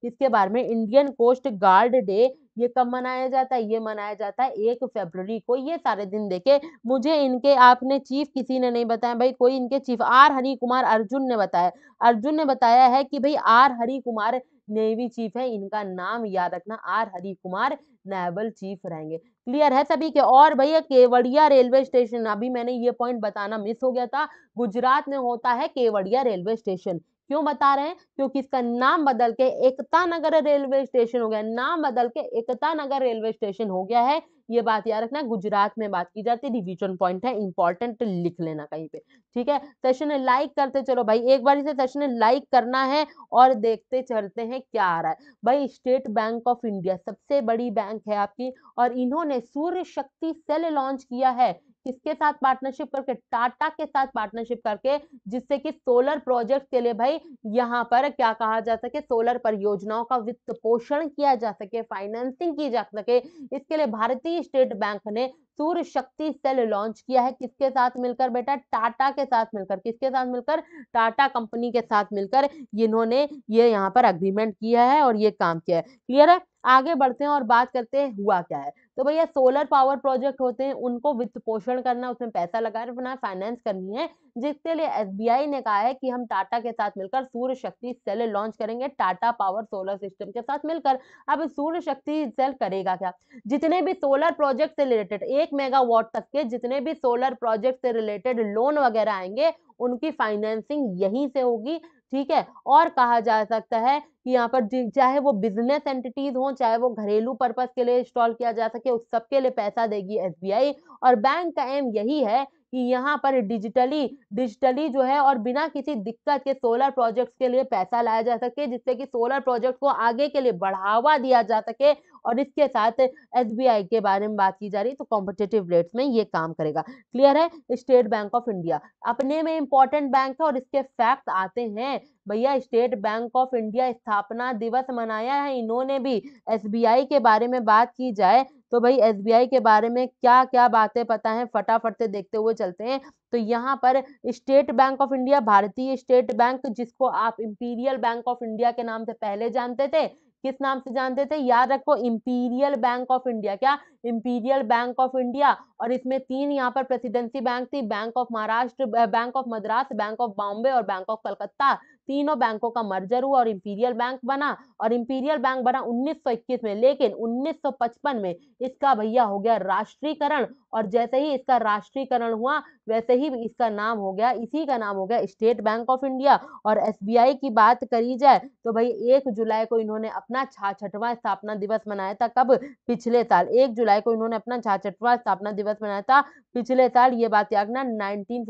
किसके बारे में इंडियन कोस्ट गार्ड डे ये कब मनाया जाता है ये मनाया जाता है एक फेबर को ये सारे दिन देखे मुझे इनके आपने चीफ किसी ने नहीं बताया भाई कोई इनके चीफ आर हरि कुमार अर्जुन ने बताया अर्जुन ने बताया है कि भाई R Hari Kumar navy chief है इनका नाम याद रखना R Hari Kumar naval chief रहेंगे क्लियर है सभी के और भैया केवड़िया रेलवे स्टेशन अभी मैंने ये पॉइंट बताना मिस हो गया था गुजरात में होता है केवड़िया रेलवे स्टेशन क्यों बता रहे हैं क्योंकि इसका नाम बदल के एकता नगर रेलवे स्टेशन हो गया नाम बदल के एकता नगर रेलवे स्टेशन हो गया है ये बात याद रखना गुजरात में बात की जाती है रिविजन पॉइंट है इंपॉर्टेंट लिख लेना कहीं पे ठीक है सेशन लाइक करते चलो भाई एक बार इसे सेशन लाइक करना है और देखते चलते हैं क्या आ रहा है भाई स्टेट बैंक ऑफ इंडिया सबसे बड़ी बैंक है आपकी और इन्होंने सूर्य शक्ति सेल लॉन्च किया है किसके साथ पार्टनरशिप करके टाटा के साथ पार्टनरशिप करके जिससे कि सोलर प्रोजेक्ट के लिए भाई यहाँ पर क्या कहा जा सके सोलर परियोजनाओं का वित्त पोषण किया जा सके फाइनेंसिंग की जा सके इसके लिए भारतीय स्टेट बैंक ने सूर्य शक्ति सेल लॉन्च किया है किसके साथ मिलकर बेटा टाटा के साथ मिलकर किसके साथ मिलकर टाटा कंपनी के साथ मिलकर इन्होंने ये यहाँ पर अग्रीमेंट किया है और ये काम किया है क्लियर है आगे बढ़ते हैं और बात करते हैं हुआ क्या है तो भैया सोलर पावर प्रोजेक्ट होते हैं उनको वित्त पोषण करना उसमें पैसा लगाना फाइनेंस करनी है जिसके लिए एसबीआई ने कहा है कि हम टाटा के साथ मिलकर सूर्य शक्ति सेल लॉन्च करेंगे टाटा पावर सोलर सिस्टम के साथ मिलकर अब सूर्य शक्ति सेल करेगा क्या जितने भी सोलर प्रोजेक्ट से रिलेटेड एक मेगावाट तक के जितने भी सोलर प्रोजेक्ट से रिलेटेड लोन वगैरह आएंगे उनकी फाइनेंसिंग यहीं से होगी ठीक है और कहा जा सकता है कि यहाँ पर चाहे वो बिजनेस एंटिटीज हो चाहे वो घरेलू पर्पज के लिए इंस्टॉल किया जा सके उस सबके लिए पैसा देगी एस और बैंक का एम यही है कि यहाँ पर डिजिटली डिजिटली जो है और बिना किसी दिक्कत के सोलर प्रोजेक्ट्स के लिए पैसा लाया जा सके जिससे कि सोलर प्रोजेक्ट को आगे के लिए बढ़ावा दिया जा सके और इसके साथ एस के बारे में बात की जा रही है तो कॉम्पिटेटिव रेट में ये काम करेगा क्लियर है स्टेट बैंक ऑफ इंडिया अपने में इंपॉर्टेंट बैंक है और इसके फैक्ट आते हैं भैया स्टेट बैंक ऑफ इंडिया स्थापना दिवस मनाया है इन्होंने भी एसबीआई के बारे में बात की जाए तो भाई एसबीआई के बारे में क्या क्या बातें पता है फटाफट से देखते हुए चलते हैं तो यहाँ पर स्टेट बैंक ऑफ इंडिया भारतीय स्टेट बैंक जिसको आप इंपीरियल बैंक ऑफ इंडिया के नाम से पहले जानते थे किस नाम से जानते थे याद रखो इंपीरियल बैंक ऑफ इंडिया क्या इंपीरियल बैंक ऑफ इंडिया और इसमें तीन यहाँ पर प्रेसिडेंसी बैंक थी Bank of Maharashtra Bank of Madras Bank of Bombay और बैंक ऑफ कलकत्ता तीनों बैंकों का मर्जर हुआ और इंपीरियल बैंक बना और इंपीरियल बैंक बना 1921 में लेकिन 1955 में इसका भैया हो गया राष्ट्रीयकरण और जैसे ही इसका राष्ट्रीयकरण हुआ वैसे ही इसका नाम हो गया इसी का नाम हो गया स्टेट बैंक ऑफ इंडिया और एस की बात करी जाए तो भाई एक जुलाई को इन्होंने अपना छाछठवां स्थापना दिवस मनाया था कब पिछले साल एक जुलाई को इन्होंने अपना छाछठवां स्थापना दिवस मनाया था पिछले साल ये बात याद ना नाइनटीन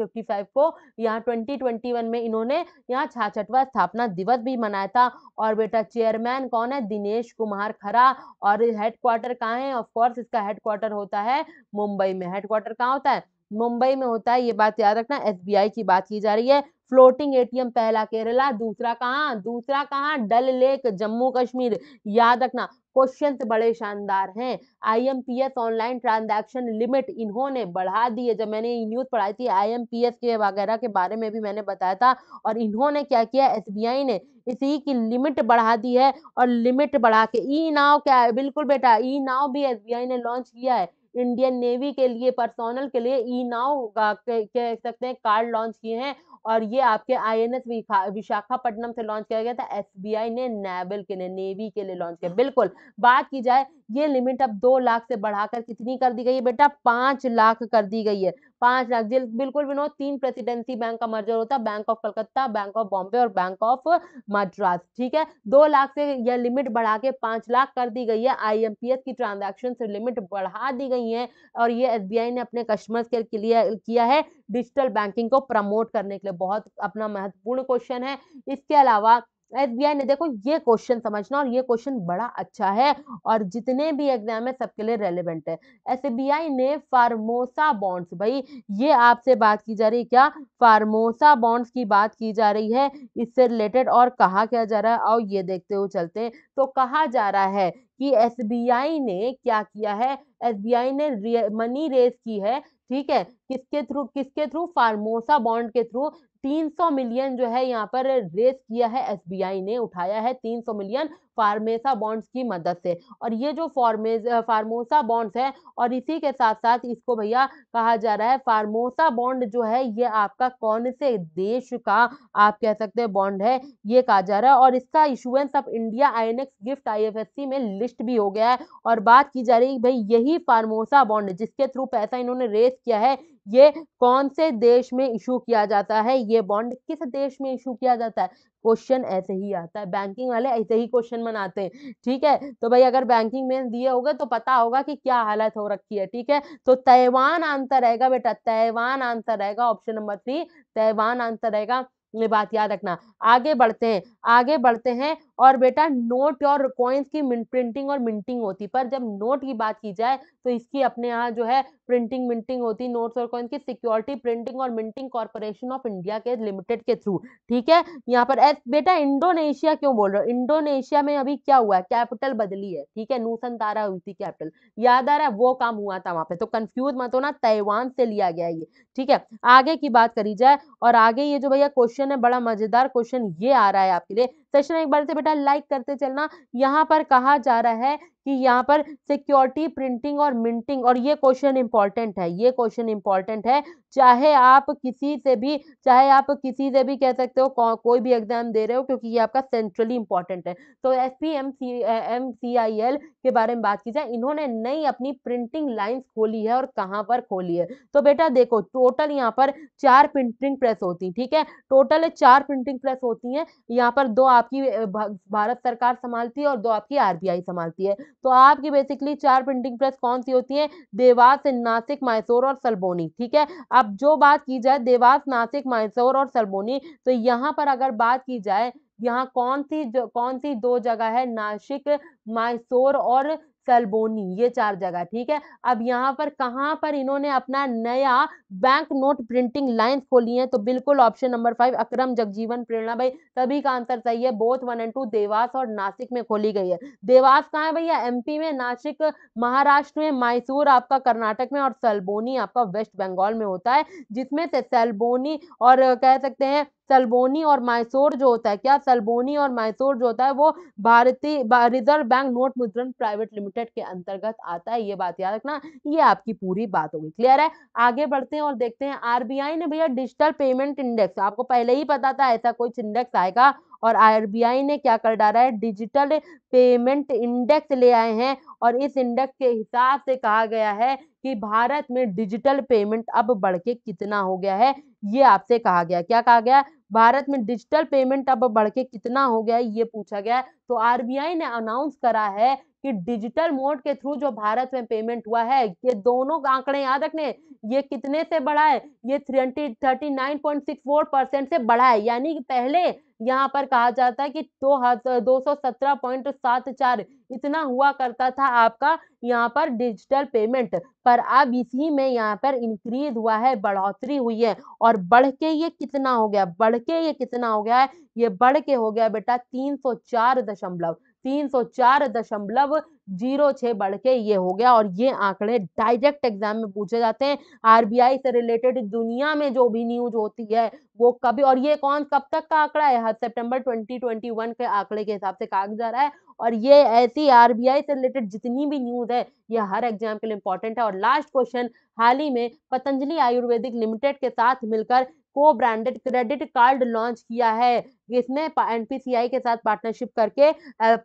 को यहाँ ट्वेंटी में इन्होंने यहाँ छाछठ छठवा स्थापना दिवस भी मनाया था और बेटा चेयरमैन कौन है दिनेश कुमार खरा और हेडक्वार्टर कहाँ है ऑफकोर्स इसका हेडक्वार्टर होता है मुंबई में हेडक्वार्टर कहाँ होता है मुंबई में होता है ये बात याद रखना एसबीआई की बात की जा रही है फ्लोटिंग एटीएम पहला केरला दूसरा कहाँ दूसरा कहाँ डल लेक जम्मू कश्मीर याद रखना क्वेश्चन बड़े शानदार हैं आईएमपीएस ऑनलाइन ट्रांजैक्शन लिमिट इन्होंने बढ़ा दी है जब मैंने न्यूज़ पढ़ाई थी आईएमपीएस के वगैरह के बारे में भी मैंने बताया था और इन्होंने क्या किया एसबीआई ने इसी की लिमिट बढ़ा दी है और लिमिट बढ़ा के ई e नाव क्या है बिल्कुल बेटा ई e नाव भी एस ने लॉन्च किया है इंडियन नेवी के लिए पर्सोनल के लिए ई e नाव कह सकते हैं कार्ड लॉन्च किए हैं और ये आपके आईएनएस विशाखापट्टनम से लॉन्च किया गया था एसबीआई ने नेवल के लिए नेवी के लिए लॉन्च किया बिल्कुल बात की जाए ये लिमिट अब दो लाख से बढ़ाकर कितनी कर दी गई है बेटा पांच लाख कर दी गई है पांच लाख बिल्कुल विनोद तीन प्रेसिडेंसी बैंक का मर्जर होता है Bank of Calcutta Bank of Bombay और बैंक ऑफ मद्रास ठीक है दो लाख से यह लिमिट बढ़ा के पांच लाख कर दी गई है आईएमपीएस की ट्रांजेक्शन से लिमिट बढ़ा दी गई है और ये एसबीआई ने अपने कस्टमर्स के लिए किया है डिजिटल बैंकिंग को प्रमोट करने के लिए बहुत अपना महत्वपूर्ण क्वेश्चन है इसके अलावा एसबीआई ने देखो ये क्वेश्चन समझना और ये क्वेश्चन बड़ा अच्छा है और जितने भी एग्जाम है सबके लिए रेलिवेंट है एसबीआई ने फार्मोसा बॉन्ड्स भाई ये आपसे बात की जा रही है क्या फार्मोसा बॉन्ड्स की बात की जा रही है इससे रिलेटेड और कहा क्या जा रहा है और ये देखते हुए चलते हैं तो कहा जा रहा है कि एस ने क्या किया है एस ने मनी रेस की है ठीक है किसके थ्रू किसके थ्रू फार्मोसा बॉन्ड के थ्रू 300 मिलियन जो है यहाँ पर रेस किया है एसबीआई ने उठाया है 300 मिलियन फार्मेसा बॉन्ड्स की मदद से और ये जो फॉर्मे फार्मोसा बॉन्ड्स है और इसी के साथ साथ इसको भैया कहा जा रहा है फार्मोसा बॉन्ड जो है ये आपका कौन से देश का आप कह सकते हैं बॉन्ड है ये कहा जा रहा है और इसका issuance of India I GIFT I में लिस्ट भी हो गया है और बात की जा रही है भाई यही फार्मोसा बॉन्ड जिसके थ्रू पैसा इन्होंने रेस किया है ये कौन से देश में इशू किया जाता है ये बॉन्ड किस देश में इशू किया जाता है क्वेश्चन ऐसे ही आता है बैंकिंग वाले ऐसे ही क्वेश्चन बनाते हैं ठीक है तो भाई अगर बैंकिंग में दिए होगा तो पता होगा कि क्या हालत हो रखी है ठीक है तो तैवान आंसर रहेगा बेटा तैवान आंसर रहेगा option number three Taiwan answer रहेगा ये बात याद रखना आगे बढ़ते हैं आगे बढ़ते हैं और बेटा नोट और कॉइन्स की प्रिंटिंग और मिंटिंग होती पर जब नोट की बात की जाए तो इसकी अपने यहाँ जो है प्रिंटिंग मिंटिंग होती नोट्स और कॉइन्स की सिक्योरिटी प्रिंटिंग और मिंटिंग कॉरपोरेशन ऑफ इंडिया के लिमिटेड के थ्रू ठीक है यहाँ पर एस बेटा इंडोनेशिया क्यों बोल रहे हो इंडोनेशिया में अभी क्या हुआ है कैपिटल बदली है ठीक है नूसन तारा हुई थी कैपिटल याद आ रहा है वो काम हुआ था वहां पर तो कंफ्यूज मत होना ताइवान से लिया गया ये ठीक है आगे की बात करी जाए और आगे ये जो भैया क्वेश्चन क्वेश्चन है बड़ा मजेदार क्वेश्चन ये आ रहा है आपके लिए सेशन एक बार से बेटा लाइक करते चलना यहाँ पर कहा जा रहा है कि यहाँ पर सिक्योरिटी प्रिंटिंग और मिंटिंग और ये क्वेश्चन इंपॉर्टेंट है ये क्वेश्चन इंपॉर्टेंट है चाहे आप किसी से भी चाहे आप किसी से भी कह सकते हो को, कोई भी एग्जाम दे रहे हो क्योंकि ये आपका सेंट्रली इंपॉर्टेंट है तो S P M C M C I L के बारे में बात की जाए इन्होंने नई अपनी प्रिंटिंग लाइन्स खोली है और कहाँ पर खोली है तो बेटा देखो टोटल यहाँ पर चार प्रिंटिंग प्रेस होती है ठीक है टोटल चार प्रिंटिंग प्रेस होती हैं यहाँ पर दो आप आपकी भारत सरकार संभालती है और दो आपकी आरबीआई संभालती है तो आपकी बेसिकली चार प्रिंटिंग प्रेस कौन सी होती है देवास नासिक मैसूर और सलबोनी ठीक है अब जो बात की जाए देवास नासिक मैसूर और सलबोनी तो यहाँ पर अगर बात की जाए यहाँ कौन सी कौन सी दो जगह है नासिक मैसूर और सलबोनी ये चार जगह ठीक है अब यहाँ पर कहाँ पर इन्होंने अपना नया बैंक नोट प्रिंटिंग लाइन खोली है तो बिल्कुल option number five Akram Jagjivan Prerna भाई सभी का आंसर सही है both one and two Dewas और नासिक में खोली गई है देवास कहाँ है भैया एमपी में नासिक महाराष्ट्र में मैसूर आपका कर्नाटक में और सलबोनी आपका वेस्ट बंगाल में होता है जिसमें से सेलबोनी और कह सकते हैं सलबोनी और मैसोर जो होता है क्या सलबोनी और मैसोर जो होता है वो भारतीय रिजर्व बैंक नोट मुद्रण प्राइवेट लिमिटेड के अंतर्गत आता है ये बात याद रखना ये आपकी पूरी बात होगी क्लियर है आगे बढ़ते हैं और देखते हैं आरबीआई ने भैया डिजिटल पेमेंट इंडेक्स आपको पहले ही पता था ऐसा कोई इंडेक्स आएगा और आरबीआई ने क्या कर डाला है डिजिटल पेमेंट इंडेक्स ले आए हैं और इस इंडेक्स के हिसाब से कहा गया है कि भारत में डिजिटल पेमेंट अब बढ़ के कितना हो गया है ये आपसे कहा गया क्या कहा गया भारत में डिजिटल पेमेंट अब बढ़ के कितना हो गया है ये पूछा गया है तो आरबीआई ने अनाउंस करा है कि डिजिटल मोड के थ्रू जो भारत में पेमेंट हुआ है ये दोनों आंकड़े याद रखने ये कितने से बढ़ा है ये थ्री परसेंट से बढ़ा है यानी पहले यहाँ पर कहा जाता है कि दो दो सौ सत्रह पॉइंट सात चार इतना हुआ करता था आपका यहाँ पर डिजिटल पेमेंट पर अब इसी में यहाँ पर इंक्रीज हुआ है बढ़ोतरी हुई है और बढ़ के ये कितना हो गया बढ़ के ये कितना हो गया है ये बढ़ के हो गया बेटा तीन सौ चार दशमलव तीन सौ चार दशमलव जीरो छः बढ़ के ये हो गया और ये आंकड़े डायरेक्ट एग्जाम में पूछे जाते हैं आरबीआई से रिलेटेड दुनिया में जो भी न्यूज होती है वो कभी और ये कौन कब तक का आंकड़ा है हर सितंबर 2021 के आंकड़े के हिसाब से कहा जा रहा है और ये ऐसी आरबीआई से रिलेटेड जितनी भी न्यूज है ये हर एग्जाम के लिए इंपॉर्टेंट है और लास्ट क्वेश्चन हाल ही में पतंजलि आयुर्वेदिक लिमिटेड के साथ मिलकर को ब्रांडेड क्रेडिट कार्ड लॉन्च किया है इसमें एनपीसीआई के साथ पार्टनरशिप करके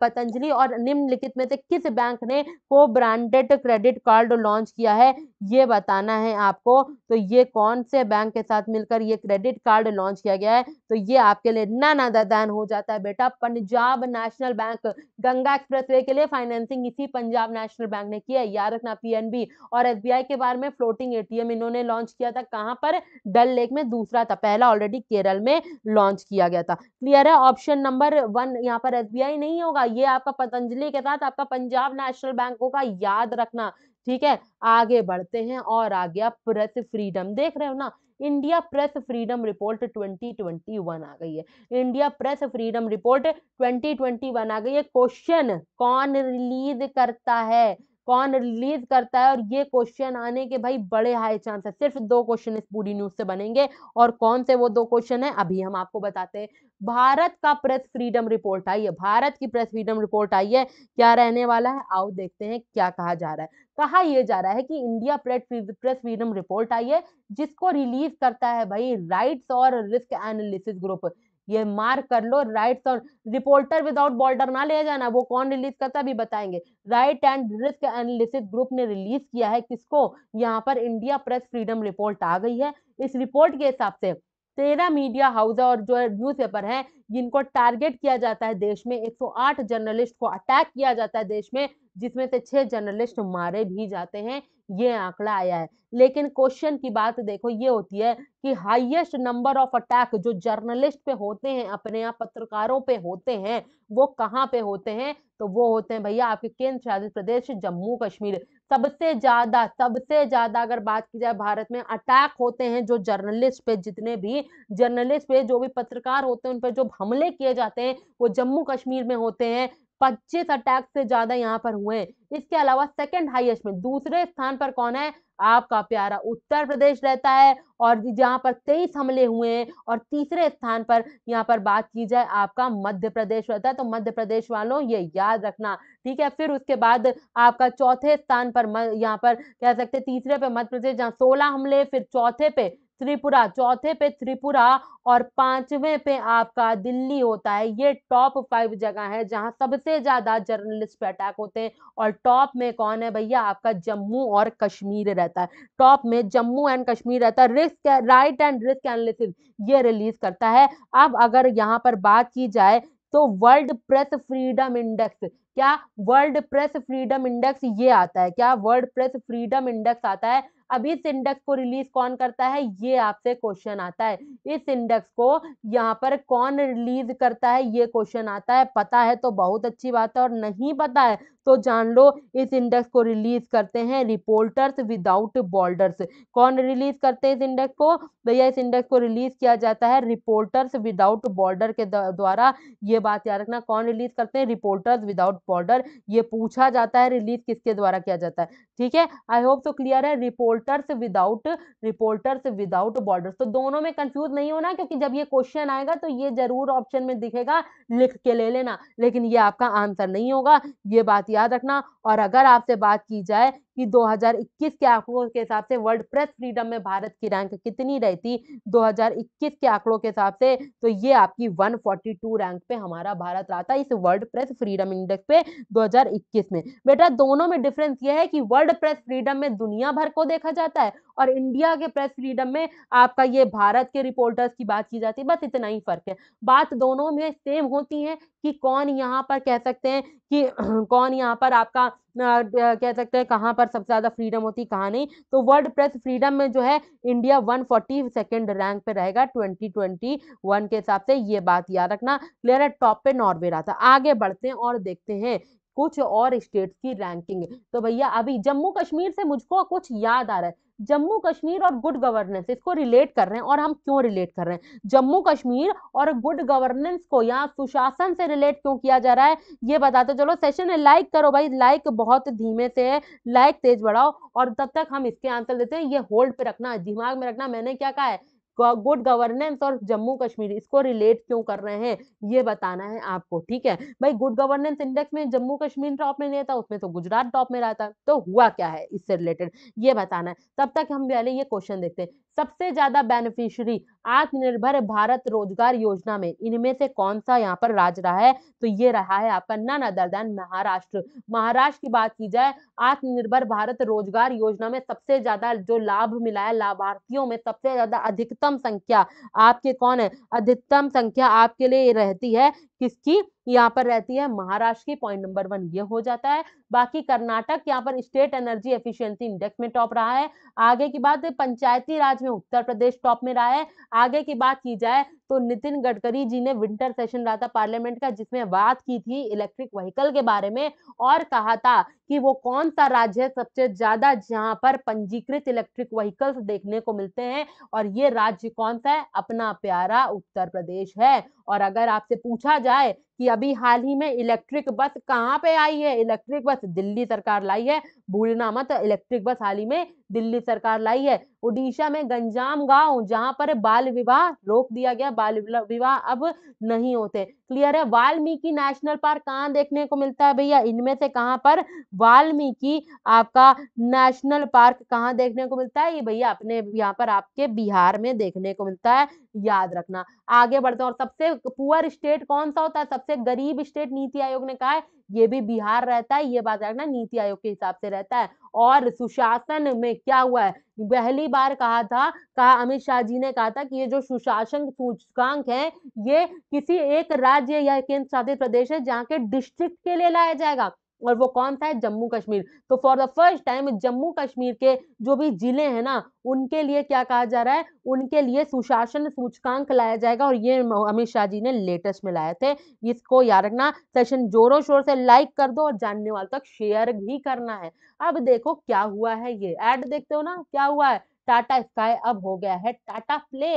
पतंजलि और निम्नलिखित में से किस बैंक ने को ब्रांडेड क्रेडिट कार्ड लॉन्च किया है ये बताना है आपको तो ये कौन से बैंक के साथ मिलकर ये क्रेडिट कार्ड लॉन्च किया गया है तो ये आपके लिए ना दान हो जाता है बेटा Punjab National Bank Ganga express के लिए फाइनेंसिंग इसी पंजाब नेशनल बैंक ने किया है याद रखना पी और एस के बारे में फ्लोटिंग एटीएम इन्होंने लॉन्च किया था कहाँ पर डल लेक में दूसरा चुका था पहला ऑलरेडी केरल में लॉन्च किया गया था क्लियर है ऑप्शन नंबर वन यहाँ पर एसबीआई नहीं होगा ये आपका पतंजलि के साथ आपका पंजाब नेशनल बैंक होगा याद रखना ठीक है आगे बढ़ते हैं और आ गया प्रेस फ्रीडम देख रहे हो ना इंडिया प्रेस फ्रीडम रिपोर्ट 2021 आ गई है इंडिया प्रेस फ्रीडम रिपोर्ट 2021 आ गई है क्वेश्चन कौन रिलीज करता है कौन रिलीज करता है और ये क्वेश्चन आने के भाई बड़े हाई चांस है सिर्फ दो क्वेश्चन इस पूरी न्यूज से बनेंगे और कौन से वो दो क्वेश्चन है अभी हम आपको बताते हैं भारत का प्रेस फ्रीडम रिपोर्ट आई है भारत की प्रेस फ्रीडम रिपोर्ट आई है क्या रहने वाला है आओ देखते हैं क्या कहा जा रहा है कहा यह जा रहा है कि इंडिया प्रेस फ्रीडम रिपोर्ट आई है जिसको रिलीज करता है भाई राइट्स और रिस्क एनालिसिस ग्रुप ये मार्क कर लो राइट और रिपोर्टर विदाउट बॉर्डर ना ले जाना वो कौन रिलीज करता भी बताएंगे right and risk analysis group ने रिलीज किया है किसको यहाँ पर इंडिया प्रेस फ्रीडम रिपोर्ट आ गई है इस रिपोर्ट के हिसाब से तेरह मीडिया हाउस और जो न्यूज पेपर है जिनको टारगेट किया जाता है देश में 108 जर्नलिस्ट को अटैक किया जाता है देश में जिसमें से छह जर्नलिस्ट मारे भी जाते हैं ये आंकड़ा आया है लेकिन क्वेश्चन की बात देखो ये होती है कि हाईएस्ट नंबर ऑफ अटैक जो जर्नलिस्ट पे होते हैं अपने यहाँ पत्रकारों पे होते हैं वो कहाँ पे होते हैं तो वो होते हैं भैया आपके केंद्र शासित प्रदेश जम्मू कश्मीर सबसे ज्यादा सबसे ज्यादा अगर बात की जाए भारत में अटैक होते हैं जो जर्नलिस्ट पे जितने भी जर्नलिस्ट पे जो भी पत्रकार होते हैं उन पर जो हमले किए जाते हैं वो जम्मू कश्मीर में होते हैं पच्चीस अटैक से ज्यादा यहाँ पर हुए हैं इसके अलावा सेकंड हाईएस्ट में दूसरे स्थान पर कौन है आपका प्यारा उत्तर प्रदेश रहता है और जहाँ पर तेईस हमले हुए हैं और तीसरे स्थान पर यहाँ पर बात की जाए आपका मध्य प्रदेश रहता है तो मध्य प्रदेश वालों ये याद रखना ठीक है फिर उसके बाद आपका चौथे स्थान पर यहाँ पर कह सकते तीसरे पे मध्य प्रदेश जहाँ सोलह हमले फिर चौथे पे त्रिपुरा चौथे पे त्रिपुरा और पांचवें पे आपका दिल्ली होता है ये टॉप फाइव जगह है जहां सबसे ज्यादा जर्नलिस्ट पे अटैक होते हैं और टॉप में कौन है भैया आपका जम्मू और कश्मीर रहता है टॉप में जम्मू एंड कश्मीर रहता है risk right and risk analysis ये रिलीज करता है अब अगर यहाँ पर बात की जाए तो वर्ल्ड प्रेस फ्रीडम इंडेक्स क्या वर्ल्ड प्रेस फ्रीडम इंडेक्स ये आता है क्या वर्ल्ड प्रेस फ्रीडम इंडेक्स आता है अब इस इंडेक्स को रिलीज कौन करता है ये आपसे क्वेश्चन आता है इस इंडेक्स को यहाँ पर कौन रिलीज करता है ये क्वेश्चन आता है पता है तो बहुत अच्छी बात है और नहीं पता है तो जान लो इस इंडेक्स को रिलीज करते हैं रिपोर्टर्स विदाउट बॉर्डर्स कौन रिलीज करते हैं इस इंडेक्स को भैया इस इंडेक्स को रिलीज किया जाता है रिपोर्टर्स विदाउट बॉर्डर के द्वारा ये बात याद रखना कौन रिलीज करते हैं रिपोर्टर्स विदाउट बॉर्डर ये पूछा जाता है रिलीज किसके द्वारा किया जाता है ठीक है आई होप तो क्लियर है reporters without reporters without border तो दोनों में कंफ्यूज नहीं होना क्योंकि जब ये क्वेश्चन आएगा तो ये जरूर ऑप्शन में दिखेगा लिख के ले लेना लेकिन ये आपका आंसर नहीं होगा ये बात याद रखना और अगर आपसे बात की जाए कि 2021 के आंकड़ों के हिसाब से वर्ल्ड प्रेस फ्रीडम में भारत की रैंक कितनी रहती 2021 के आंकड़ों के हिसाब से तो ये आपकी 142 रैंक पे हमारा भारत रहा था इस वर्ल्ड प्रेस फ्रीडम इंडेक्स पे 2021 में बेटा दोनों में डिफरेंस ये है कि वर्ल्ड प्रेस फ्रीडम में दुनिया भर को देखा जाता है और इंडिया के प्रेस फ्रीडम में आपका ये भारत के रिपोर्टर्स की बात की जाती है बस इतना ही फर्क है बात दोनों में सेम होती है कि कौन यहाँ पर कह सकते हैं कि कौन यहाँ पर आपका कह सकते हैं कहाँ पर सबसे ज़्यादा फ्रीडम होती है कहाँ नहीं तो वर्ल्ड प्रेस फ्रीडम में जो है India one forty second rank पे रहेगा ट्वेंटी ट्वेंटी वन के हिसाब से ये बात याद रखना क्लियर है टॉप पे नॉर्वे रहा था आगे बढ़ते हैं और देखते हैं कुछ और स्टेट्स की रैंकिंग तो भैया अभी जम्मू कश्मीर से मुझको कुछ याद आ रहा है जम्मू कश्मीर और गुड गवर्नेंस इसको रिलेट कर रहे हैं और हम क्यों रिलेट कर रहे हैं जम्मू कश्मीर और गुड गवर्नेंस को यहाँ सुशासन से रिलेट क्यों किया जा रहा है ये बताते चलो सेशन है लाइक करो भाई लाइक बहुत धीमे से है लाइक तेज बढ़ाओ और तब तक हम इसके आंसर देते हैं ये होल्ड पे रखना दिमाग में रखना मैंने क्या कहा है गुड गवर्नेंस और जम्मू कश्मीर इसको रिलेट क्यों कर रहे हैं ये बताना है आपको ठीक है भाई गुड गवर्नेंस इंडेक्स में जम्मू कश्मीर टॉप में नहीं था उसमें तो गुजरात टॉप में रहा था तो हुआ क्या है इससे रिलेटेड ये बताना है तब तक हम पहले ये क्वेश्चन देखते हैं सबसे ज्यादा बेनिफिशियरी आत्मनिर्भर भारत रोजगार योजना में इनमें से कौन सा यहाँ पर राज रहा है तो ये रहा है आपका none other than Maharashtra Maharashtra की बात की जाए आत्मनिर्भर भारत रोजगार योजना में सबसे ज्यादा जो लाभ मिला है लाभार्थियों में सबसे ज्यादा अधिकतम अधिकतम संख्या आपके कौन है अधिकतम संख्या आपके लिए रहती है किसकी यहाँ पर रहती है महाराष्ट्र की पॉइंट नंबर वन ये हो जाता है बाकी कर्नाटक यहाँ पर स्टेट एनर्जी एफिशिएंसी इंडेक्स में टॉप रहा है आगे की बात पंचायती राज में उत्तर प्रदेश टॉप में रहा है आगे की बात की जाए तो नितिन गडकरी जी ने विंटर सेशन रहा था पार्लियामेंट का जिसमें बात की थी इलेक्ट्रिक व्हीकल के बारे में और कहा था कि वो कौन सा राज्य है सबसे ज्यादा जहां पर पंजीकृत इलेक्ट्रिक व्हीकल्स देखने को मिलते हैं और ये राज्य कौन सा है अपना प्यारा उत्तर प्रदेश है और अगर आपसे पूछा जाए कि अभी हाल ही में इलेक्ट्रिक बस कहाँ पे आई है इलेक्ट्रिक बस दिल्ली सरकार लाई है भूलना मत इलेक्ट्रिक बस हाल ही में दिल्ली सरकार लाई है उड़ीसा में गंजाम गांव जहां पर बाल विवाह रोक दिया गया बाल विवाह अब नहीं होते क्लियर है वाल्मीकि नेशनल पार्क कहाँ देखने को मिलता है भैया इनमें से कहाँ पर वाल्मीकि आपका नेशनल पार्क कहाँ देखने को मिलता है ये भैया अपने यहाँ पर आपके बिहार में देखने को मिलता है याद रखना आगे बढ़ते हैं और सबसे पुअर स्टेट कौन सा होता है सबसे सबसे गरीब स्टेट नीति आयोग ने कहा है ये भी बिहार रहता है ये बात रखना नीति आयोग के हिसाब से रहता है और सुशासन में क्या हुआ है पहली बार कहा था कहा अमित शाह जी ने कहा था कि ये जो सुशासन सूचकांक है ये किसी एक राज्य या केंद्र शासित प्रदेश है जहाँ के डिस्ट्रिक्ट के लिए लाया जाएगा और वो कौन सा है जम्मू कश्मीर तो for the first time Jammu Kashmir के जो भी जिले हैं ना उनके लिए क्या कहा जा रहा है उनके लिए सुशासन सूचकांक लाया जाएगा और ये अमित शाह जी ने लेटेस्ट में लाए थे इसको याद रखना सेशन जोरों शोर से लाइक कर दो और जानने वालों तक शेयर भी करना है अब देखो क्या हुआ है ये एड देखते हो ना क्या हुआ है टाटा स्काई अब हो गया है टाटा प्ले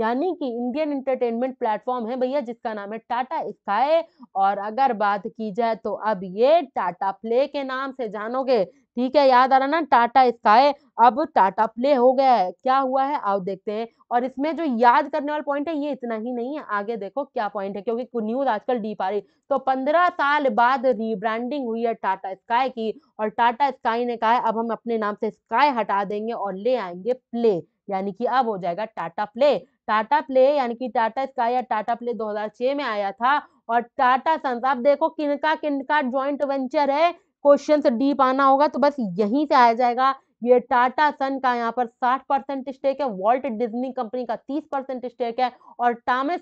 यानी कि इंडियन इंटरटेनमेंट प्लेटफॉर्म है भैया जिसका नाम है टाटा स्काई और अगर बात की जाए तो अब ये टाटा प्ले के नाम से जानोगे ठीक है याद आ रहा ना टाटा स्काई अब टाटा प्ले हो गया है क्या हुआ है आओ देखते हैं और इसमें जो याद करने वाला पॉइंट है ये इतना ही नहीं है आगे देखो क्या पॉइंट है क्योंकि न्यूज आजकल डीप आ रही तो पंद्रह साल बाद रिब्रांडिंग हुई है टाटा स्काई की और टाटा स्काई ने कहा है अब हम अपने नाम से स्काई हटा देंगे और ले आएंगे प्ले यानी कि अब हो जाएगा टाटा प्ले टाटा प्ले यानी कि टाटा स्काई या टाटा प्ले 2006 में आया था और टाटा सन्स आप देखो किनका किनका ज्वाइंट वेंचर है क्वेश्चन डीप आना होगा तो बस यहीं से आ जाएगा ये टाटा सन का यहाँ पर 60 परसेंट स्टेक है वॉल्ट डिज्नी कंपनी का 30 परसेंट स्टेक है और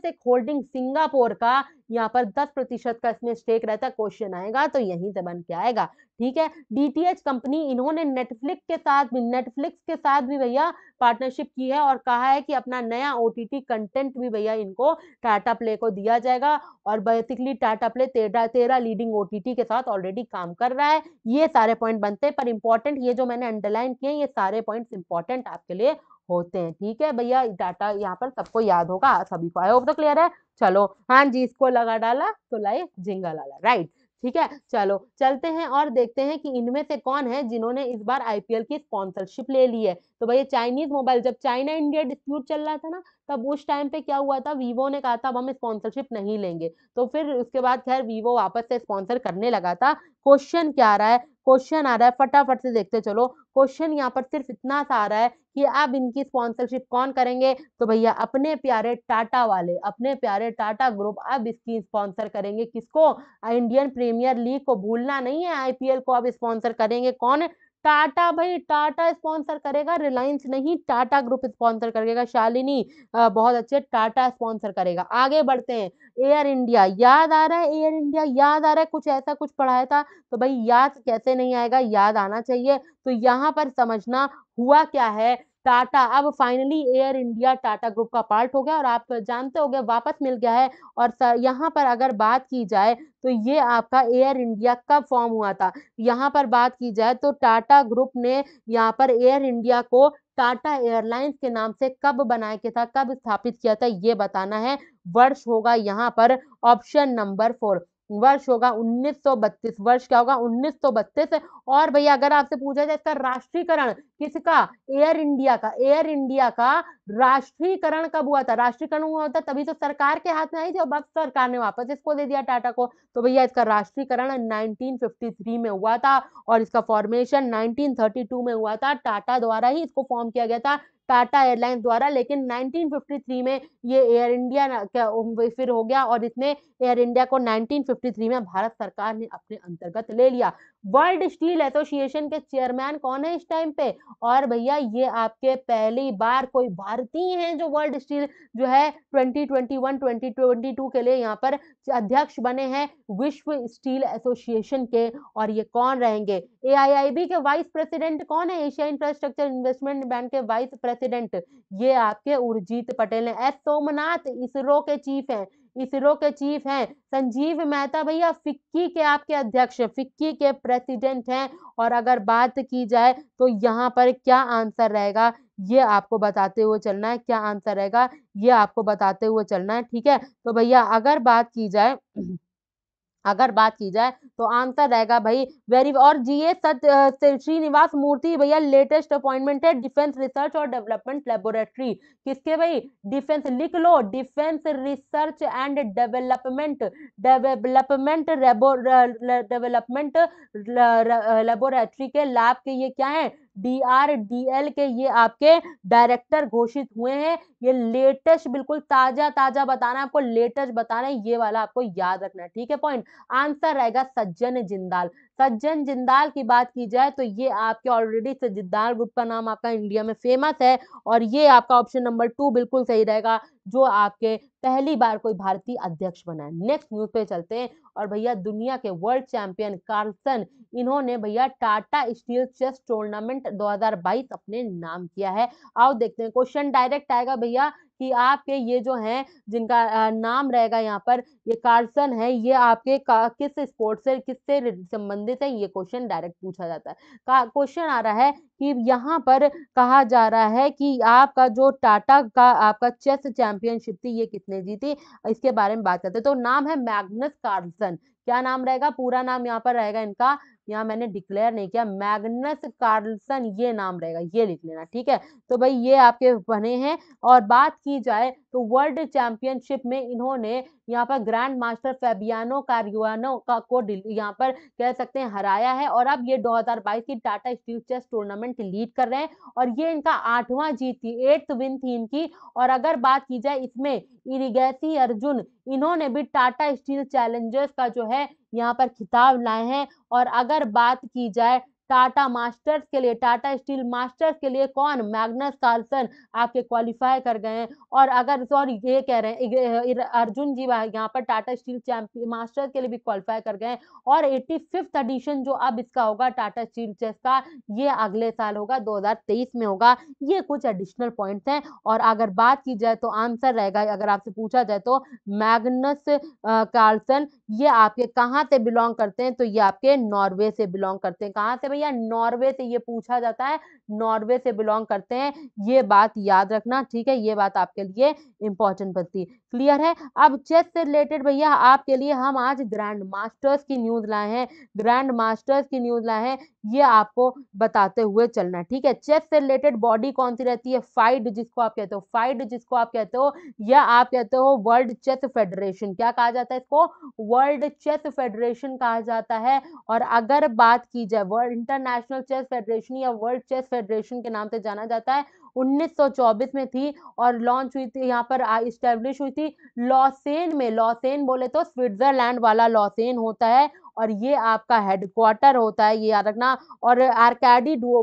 एक होल्डिंग सिंगापुर का यहाँ पर दस प्रतिशत का इसमें स्टेक रहता है क्वेश्चन आएगा तो यहीं से बन के आएगा ठीक है डीटीएच कंपनी इन्होंने नेटफ्लिक्स के साथ भी नेटफ्लिक्स के साथ भी भैया पार्टनरशिप की है और कहा है कि अपना नया ओ कंटेंट भी भैया इनको टाटा प्ले को दिया जाएगा और बेसिकली टाटा प्ले तेरह तेरह लीडिंग ओ के साथ ऑलरेडी काम कर रहा है ये सारे पॉइंट बनते हैं पर इंपॉर्टेंट ये जो मैंने अंडरलाइन किए ये सारे पॉइंट इंपॉर्टेंट आपके लिए होते हैं ठीक है भैया डाटा यहाँ पर सबको याद होगा सभी को आए तो क्लियर है चलो हाँ जी इसको लगा डाला तो लाए जिंगा लाला राइट ठीक है चलो चलते हैं और देखते हैं कि इनमें से कौन है जिन्होंने इस बार आईपीएल की स्पॉन्सरशिप ले ली है तो भैया चाइनीज मोबाइल जब चाइना इंडिया डिस्प्यूट चल रहा था ना तब उस टाइम पे क्या हुआ था वीवो ने कहा था अब हम स्पॉन्सरशिप नहीं लेंगे तो फिर उसके बाद खैर वीवो वापस से स्पॉन्सर करने लगा था क्वेश्चन क्या आ रहा है क्वेश्चन आ रहा है फटाफट से देखते चलो क्वेश्चन यहाँ पर सिर्फ इतना सा आ रहा है कि अब इनकी स्पॉन्सरशिप कौन करेंगे तो भैया अपने प्यारे टाटा वाले अपने प्यारे टाटा ग्रुप अब इसकी स्पॉन्सर करेंगे किसको इंडियन प्रीमियर लीग को भूलना नहीं है आईपीएल को अब स्पॉन्सर करेंगे कौन टाटा भाई टाटा स्पॉन्सर करेगा रिलायंस नहीं टाटा ग्रुप स्पॉन्सर करेगा शालिनी बहुत अच्छे टाटा स्पॉन्सर करेगा आगे बढ़ते हैं एयर इंडिया याद आ रहा है एयर इंडिया याद आ रहा है कुछ ऐसा कुछ पढ़ाया था तो भाई याद कैसे नहीं आएगा याद आना चाहिए तो यहाँ पर समझना हुआ क्या है टाटा अब finally Air India Tata group का पार्ट हो गया और आप जानते हो गए वापस मिल गया है और यहाँ पर अगर बात की जाए तो ये आपका एयर इंडिया कब फॉर्म हुआ था यहाँ पर बात की जाए तो टाटा ग्रुप ने यहाँ पर एयर इंडिया को टाटा एयरलाइंस के नाम से कब बनाया गया था कब स्थापित किया था ये बताना है वर्ष होगा यहाँ पर ऑप्शन नंबर फोर वर्ष होगा 1932 वर्ष क्या होगा 1932 और भैया अगर आपसे पूछा जाए इसका राष्ट्रीयकरण किसका एयर इंडिया का एयर इंडिया का राष्ट्रीयकरण कब हुआ था राष्ट्रीयकरण हुआ था तभी तो सरकार के हाथ में आई थी अब सरकार ने वापस इसको दे दिया टाटा को तो भैया इसका राष्ट्रीयकरण 1953 में हुआ था और इसका फॉर्मेशन 1932 में हुआ था टाटा द्वारा ही इसको फॉर्म किया गया था टाटा एयरलाइन द्वारा लेकिन 1953 में ये एयर इंडिया फिर हो गया और इसने एयर इंडिया को 1953 में भारत सरकार ने अपने अंतर्गत ले लिया वर्ल्ड स्टील एसोसिएशन के चेयरमैन कौन है इस टाइम पे और भैया ये आपके पहली बार कोई भारतीय हैं जो वर्ल्ड स्टील जो है 2021 2022 के लिए यहाँ पर अध्यक्ष बने हैं विश्व स्टील एसोसिएशन के और ये कौन रहेंगे एआईआईबी के वाइस प्रेसिडेंट कौन है एशिया इंफ्रास्ट्रक्चर इन्वेस्टमेंट बैंक के वाइस प्रेसिडेंट ये आपके उर्जीत पटेल हैं एस सोमनाथ इसरो के चीफ हैं इसरो के चीफ हैं संजीव मेहता भैया फिक्की के आपके अध्यक्ष फिक्की के प्रेसिडेंट हैं और अगर बात की जाए तो यहाँ पर क्या आंसर रहेगा ये आपको बताते हुए चलना है क्या आंसर रहेगा ये आपको बताते हुए चलना है ठीक है तो भैया अगर बात की जाए अगर बात की जाए तो आंसर रहेगा भाई वेरी और जी ए श्रीनिवास मूर्ति भैया लेटेस्ट अपॉइंटमेंट है डिफेंस रिसर्च और डेवलपमेंट लेबोरेटरी किसके भाई डिफेंस लिख लो defence research and development development development laboratory के लैब के ये क्या है डी आर डी एल के ये आपके डायरेक्टर घोषित हुए हैं ये लेटेस्ट बिल्कुल ताजा ताजा बताना आपको लेटेस्ट बताना है ये वाला आपको याद रखना है ठीक है पॉइंट आंसर रहेगा सज्जन जिंदाल सज्जन जिंदाल की बात की जाए तो ये आपके ऑलरेडी जिंदाल ग्रुप का नाम आपका इंडिया में फेमस है और ये आपका ऑप्शन नंबर टू बिल्कुल सही रहेगा जो आपके पहली बार कोई भारतीय अध्यक्ष बना है नेक्स्ट न्यूज पे चलते हैं और भैया दुनिया के वर्ल्ड चैंपियन कार्लसन इन्होंने भैया टाटा स्टील चेस टूर्नामेंट 2022 अपने नाम किया है आओ देखते हैं क्वेश्चन डायरेक्ट आएगा भैया कि आपके ये जो हैं जिनका नाम रहेगा यहाँ पर ये कार्सन है ये आपके किस स्पोर्ट से किससे संबंधित है ये क्वेश्चन डायरेक्ट पूछा जाता है क्वेश्चन आ रहा है कि यहाँ पर कहा जा रहा है कि आपका जो टाटा का आपका चेस चैंपियनशिप थी ये किसने जीती इसके बारे में बात करते हैं तो नाम है मैग्नस कार्लसन क्या नाम रहेगा पूरा नाम यहाँ पर रहेगा इनका यहाँ मैंने डिक्लेयर नहीं किया मैग्नस कार्लसन ये नाम रहेगा ये लिख लेना ठीक है तो भाई ये आपके बने हैं और बात की जाए तो वर्ल्ड चैंपियनशिप में इन्होंने यहाँ पर ग्रैंड मास्टर फेबियानो कार्युआनो का को यहाँ पर कह सकते हैं हराया है और अब ये 2022 की Tata steel chess tournament lead कर रहे हैं और ये इनका आठवां जीत थी एट्थ विन थी इनकी और अगर बात की जाए इसमें इरिगैसी अर्जुन इन्होंने भी टाटा स्टील चैलेंजर्स का जो है यहाँ पर खिताब लाए हैं और अगर बात की जाए टाटा मास्टर्स के लिए टाटा स्टील मास्टर्स के लिए कौन मैग्नस कार्लसन आपके क्वालिफाई कर गए हैं और अगर सॉरी ये कह रहे हैं अर्जुन जी यहाँ पर टाटा स्टील चैंपियन मास्टर्स के लिए भी क्वालिफाई कर गए हैं और एट्टी फिफ्थ एडिशन जो अब इसका होगा टाटा स्टील चेस का ये अगले साल होगा दो में होगा ये कुछ एडिशनल पॉइंट हैं और अगर बात की जाए तो आंसर रहेगा अगर आपसे पूछा जाए तो मैगनस कार्लसन ये आपके कहाँ से बिलोंग करते हैं तो ये आपके नॉर्वे से बिलोंग करते हैं कहाँ से या नॉर्वे से ये पूछा जाता है नॉर्वे से बिलोंग करते हैं ये बात याद रखना ठीक है ये बात आपके लिए इंपॉर्टेंट बनती है क्लियर है अब चेस से रिलेटेड भैया आपके लिए हम आज ग्रैंड मास्टर्स की न्यूज लाए हैं ग्रैंड मास्टर्स की न्यूज लाए हैं ये आपको बताते हुए चलना ठीक है चेस से रिलेटेड बॉडी कौन सी रहती है फाइड जिसको आप कहते हो फाइड जिसको आप कहते हो या आप कहते हो वर्ल्ड चेस फेडरेशन क्या कहा जाता है इसको वर्ल्ड चेस फेडरेशन कहा जाता है और अगर बात की जाए वर्ल्ड इंटरनेशनल चेस फेडरेशन या वर्ल्ड चेस फेडरेशन के नाम से जाना जाता है 1924 में थी और लॉन्च हुई थी यहाँ पर इस्टेब्लिश हुई थी लॉसेन में लॉसेन बोले तो स्विट्जरलैंड वाला लॉसेन होता है और ये आपका हेडक्वार्टर होता है ये याद रखना और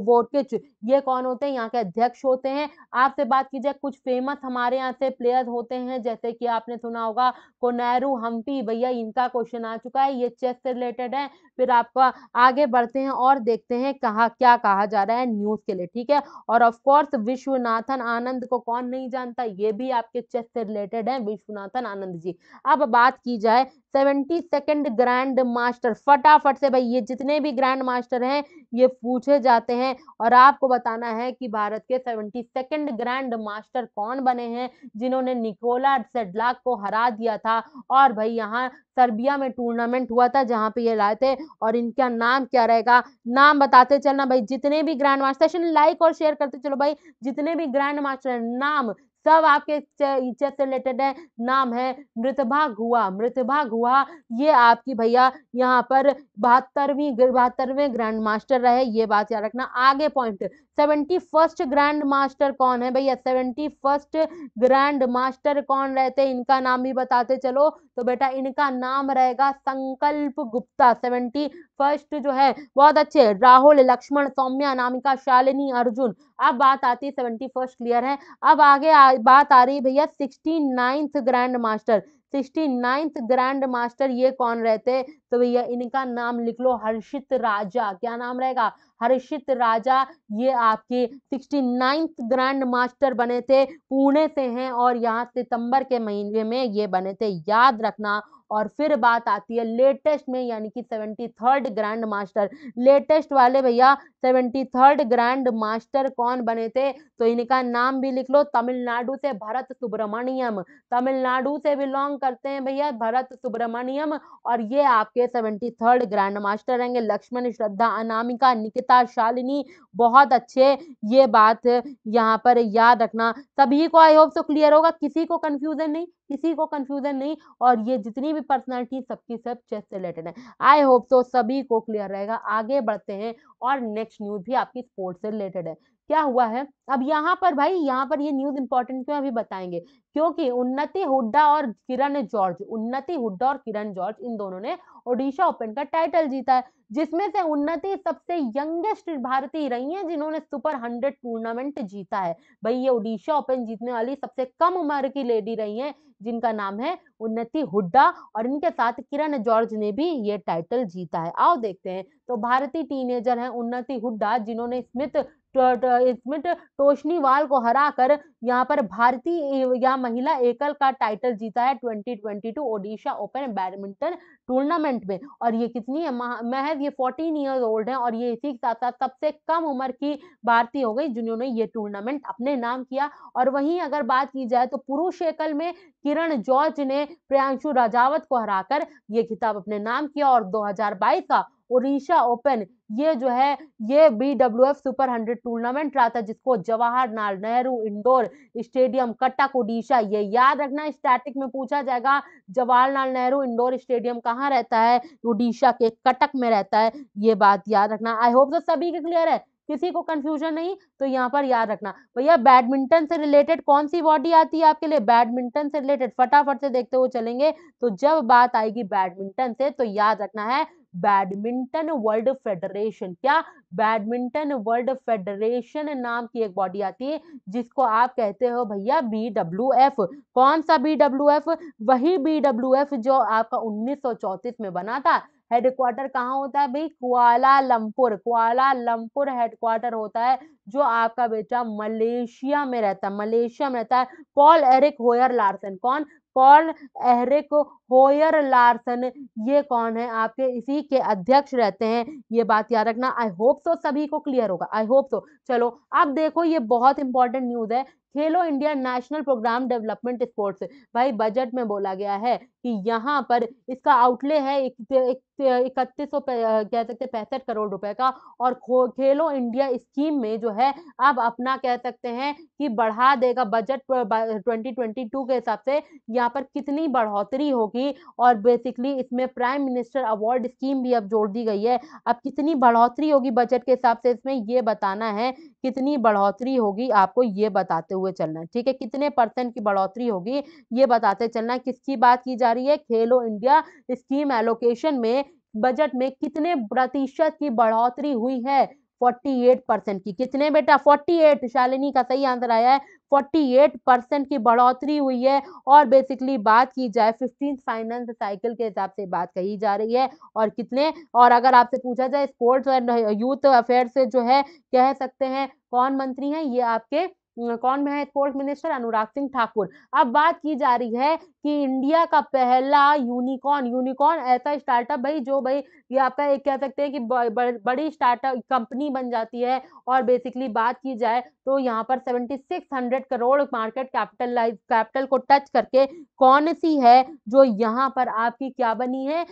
बोर्ड के ये कौन होते हैं यहाँ के अध्यक्ष होते हैं आपसे बात की जाए कुछ फेमस हमारे यहाँ से प्लेयर होते हैं जैसे कि आपने सुना होगा कोनेरू हम्पी भैया इनका क्वेश्चन आ चुका है ये चेस से रिलेटेड है फिर आपका आगे बढ़ते हैं और देखते हैं कहा क्या कहा जा रहा है न्यूज के लिए ठीक है और ऑफकोर्स विश्वनाथन आनंद को कौन नहीं जानता ये भी आपके चेस से रिलेटेड है विश्वनाथन आनंद जी अब बात की जाए seventy second grand master master फटाफट से भाई ये जितने भी ग्रैंड मास्टर हैं ये पूछे जाते हैं और आपको बताना है कि भारत के सेवेंटी सेकेंड ग्रैंड मास्टर कौन बने हैं जिन्होंने निकोला सेडलाक को हरा दिया था और भाई यहाँ सर्बिया में टूर्नामेंट हुआ था जहाँ पे ये लाए थे और इनका नाम क्या रहेगा नाम बताते चलना भाई जितने भी ग्रैंड मास्टर लाइक और शेयर करते चलो भाई जितने भी ग्रैंड मास्टर नाम सब आपके इज्जत से रिलेटेड है नाम है मृतभाग हुआ मृतभाग हुआ ये आपकी भैया यहाँ पर बहत्तरवीं बहत्तरवें ग्रैंड मास्टर रहे ये बात याद रखना आगे point seventy first grand master कौन है भैया सेवेंटी फर्स्ट ग्रैंड मास्टर कौन रहते हैं इनका नाम भी बताते चलो तो बेटा इनका नाम रहेगा संकल्प गुप्ता सेवेंटी फर्स्ट जो है बहुत अच्छे राहुल लक्ष्मण सौम्या नामिका शालिनी अर्जुन अब बात आती है सेवेंटी फर्स्ट क्लियर है अब आगे आ, बात आ रही है भैया sixty ninth grand master sixty ninth grand master ये कौन रहते तो भैया इनका नाम लिख लो हर्षित राजा क्या नाम रहेगा हर्षित राजा ये आपके सिक्सटी नाइन्थ ग्रैंड मास्टर बने थे पुणे से हैं और यहाँ सितंबर के महीने में ये बने थे याद रखना और फिर बात आती है लेटेस्ट में यानी कि seventy third grand master latest वाले भैया सेवेंटी थर्ड ग्रैंड मास्टर कौन बने थे तो इनका नाम भी लिख लो तमिलनाडु से भरत सुब्रमण्यम तमिलनाडु से बिलोंग करते हैं भैया भरत सुब्रमण्यम और ये आपके सेवेंटी थर्ड ग्रैंड मास्टर रहेंगे लक्ष्मण श्रद्धा अनामिका निकिता शालिनी बहुत अच्छे ये बात यहाँ पर याद रखना सभी को आई होप सो क्लियर होगा किसी को कन्फ्यूजन नहीं किसी को कन्फ्यूजन नहीं और ये जितनी जितनी भी पर्सनैलिटी सबकी सब चेस से रिलेटेड है आई होप सो सभी को क्लियर रहेगा आगे बढ़ते हैं और नेक्स्ट न्यूज भी आपकी स्पोर्ट्स से रिलेटेड है क्या हुआ है अब यहाँ पर भाई यहाँ पर ये न्यूज इंपॉर्टेंट क्यों अभी बताएंगे क्योंकि उन्नति हुड्डा और किरण जॉर्ज उन्नति हुड्डा और किरण जॉर्ज इन दोनों ने ओडिशा ओपन का टाइटल जीता है जिसमें से उन्नति सबसे यंगेस्ट भारतीय रही हैं जिन्होंने सुपर हंड्रेड टूर्नामेंट जीता है भाई ये ओडिशा ओपन जीतने वाली सबसे कम उम्र की लेडी रही हैं जिनका नाम है उन्नति हुड्डा और इनके साथ किरण जॉर्ज ने भी ये टाइटल जीता है आओ देखते हैं तो भारतीय टीनेजर हैं उन्नति हुड्डा जिन्होंने स्मिथ स्मिथ टोशनीवाल को हरा कर यहाँ पर भारतीय या महिला एकल का टाइटल जीता है 2022 ओडिशा ओपन बैडमिंटन टूर्नामेंट में और ये कितनी है महज ये फोर्टीन ईयर ओल्ड है और ये इसी के साथ साथ सबसे कम उम्र की भारतीय हो गई जिन्होंने ये टूर्नामेंट अपने नाम किया और वहीं अगर बात की जाए तो पुरुष एकल में किरण जॉर्ज ने प्रियांशु राजावत को हराकर ये खिताब अपने नाम किया और 2022 का उड़ीसा ओपन ये जो है ये B W F super hundred tournament रहा था जिसको जवाहरलाल नेहरू इंडोर स्टेडियम कटक उड़ीसा ये याद रखना स्टैटिक में पूछा जाएगा जवाहरलाल नेहरू इंडोर स्टेडियम का कहाँ रहता है उड़ीसा के कटक में रहता है ये बात याद रखना आई होप तो सभी के क्लियर है किसी को कंफ्यूजन नहीं तो यहाँ पर याद रखना भैया बैडमिंटन से रिलेटेड कौन सी बॉडी आती है आपके लिए बैडमिंटन से रिलेटेड फटाफट से देखते हुए चलेंगे तो जब बात आएगी बैडमिंटन से तो याद रखना है बैडमिंटन वर्ल्ड फेडरेशन क्या बैडमिंटन वर्ल्ड फेडरेशन नाम की एक बॉडी आती है जिसको आप कहते हो भैया बी डब्ल्यू एफ कौन सा बी डब्ल्यू एफ वही बी डब्ल्यू एफ जो आपका उन्नीस में बना था हेडक्वार्टर कहाँ होता है भाई क्वाला लमपुर हेडक्वार्टर होता है जो आपका बेटा मलेशिया में रहता है मलेशिया में रहता है पॉल एरिक होयर लार्सन कौन पॉल एहरिक होयर लार्सन ये कौन है आपके इसी के अध्यक्ष रहते हैं ये बात याद रखना आई होप सो सभी को क्लियर होगा आई होप सो चलो अब देखो ये बहुत इंपॉर्टेंट न्यूज है Khelo India national programme development sports भाई बजट में बोला गया है कि यहाँ पर इसका आउटले है इकतीस सौ कह सकते पैंसठ करोड़ रुपए का और खेलो इंडिया स्कीम में जो है अब अपना कह सकते हैं कि बढ़ा देगा बजट 2022 के हिसाब से यहाँ पर कितनी बढ़ोतरी होगी और बेसिकली इसमें प्राइम मिनिस्टर अवार्ड स्कीम भी अब जोड़ दी गई है अब कितनी बढ़ोतरी होगी बजट के हिसाब से इसमें ये बताना है कितनी बढ़ोतरी होगी आपको ये बताते हुए हुए चलना है ठीक है कितने परसेंट की बढ़ोतरी होगी ये बताते चलना है किसकी बात की जा रही है खेलो इंडिया स्कीम एलोकेशन में बजट में कितने प्रतिशत की बढ़ोतरी हुई है 48 परसेंट की कितने बेटा 48 शालिनी का सही आंसर आया है 48 परसेंट की बढ़ोतरी हुई है और बेसिकली बात की जाए फिफ्टीन फाइनेंस साइकिल के हिसाब से बात कही जा रही है और कितने और अगर आपसे पूछा जाए स्पोर्ट्स एंड यूथ अफेयर से जो है कह सकते हैं कौन मंत्री हैं ये आपके कौन है फोर्थ मिनिस्टर अनुराग सिंह ठाकुर अब बात की जा रही है कि इंडिया का पहला यूनिकॉर्न यूनिकॉर्न ऐसा स्टार्टअप भाई जो भाई ये आपका एक कह सकते हैं कि ब, ब, बड़ी स्टार्टअप कंपनी बन जाती है और बेसिकली बात की जाए तो यहाँ पर seventy six hundred crore market capitalise capital को टच करके कौन सी है जो यहाँ पर आपकी क्या बनी है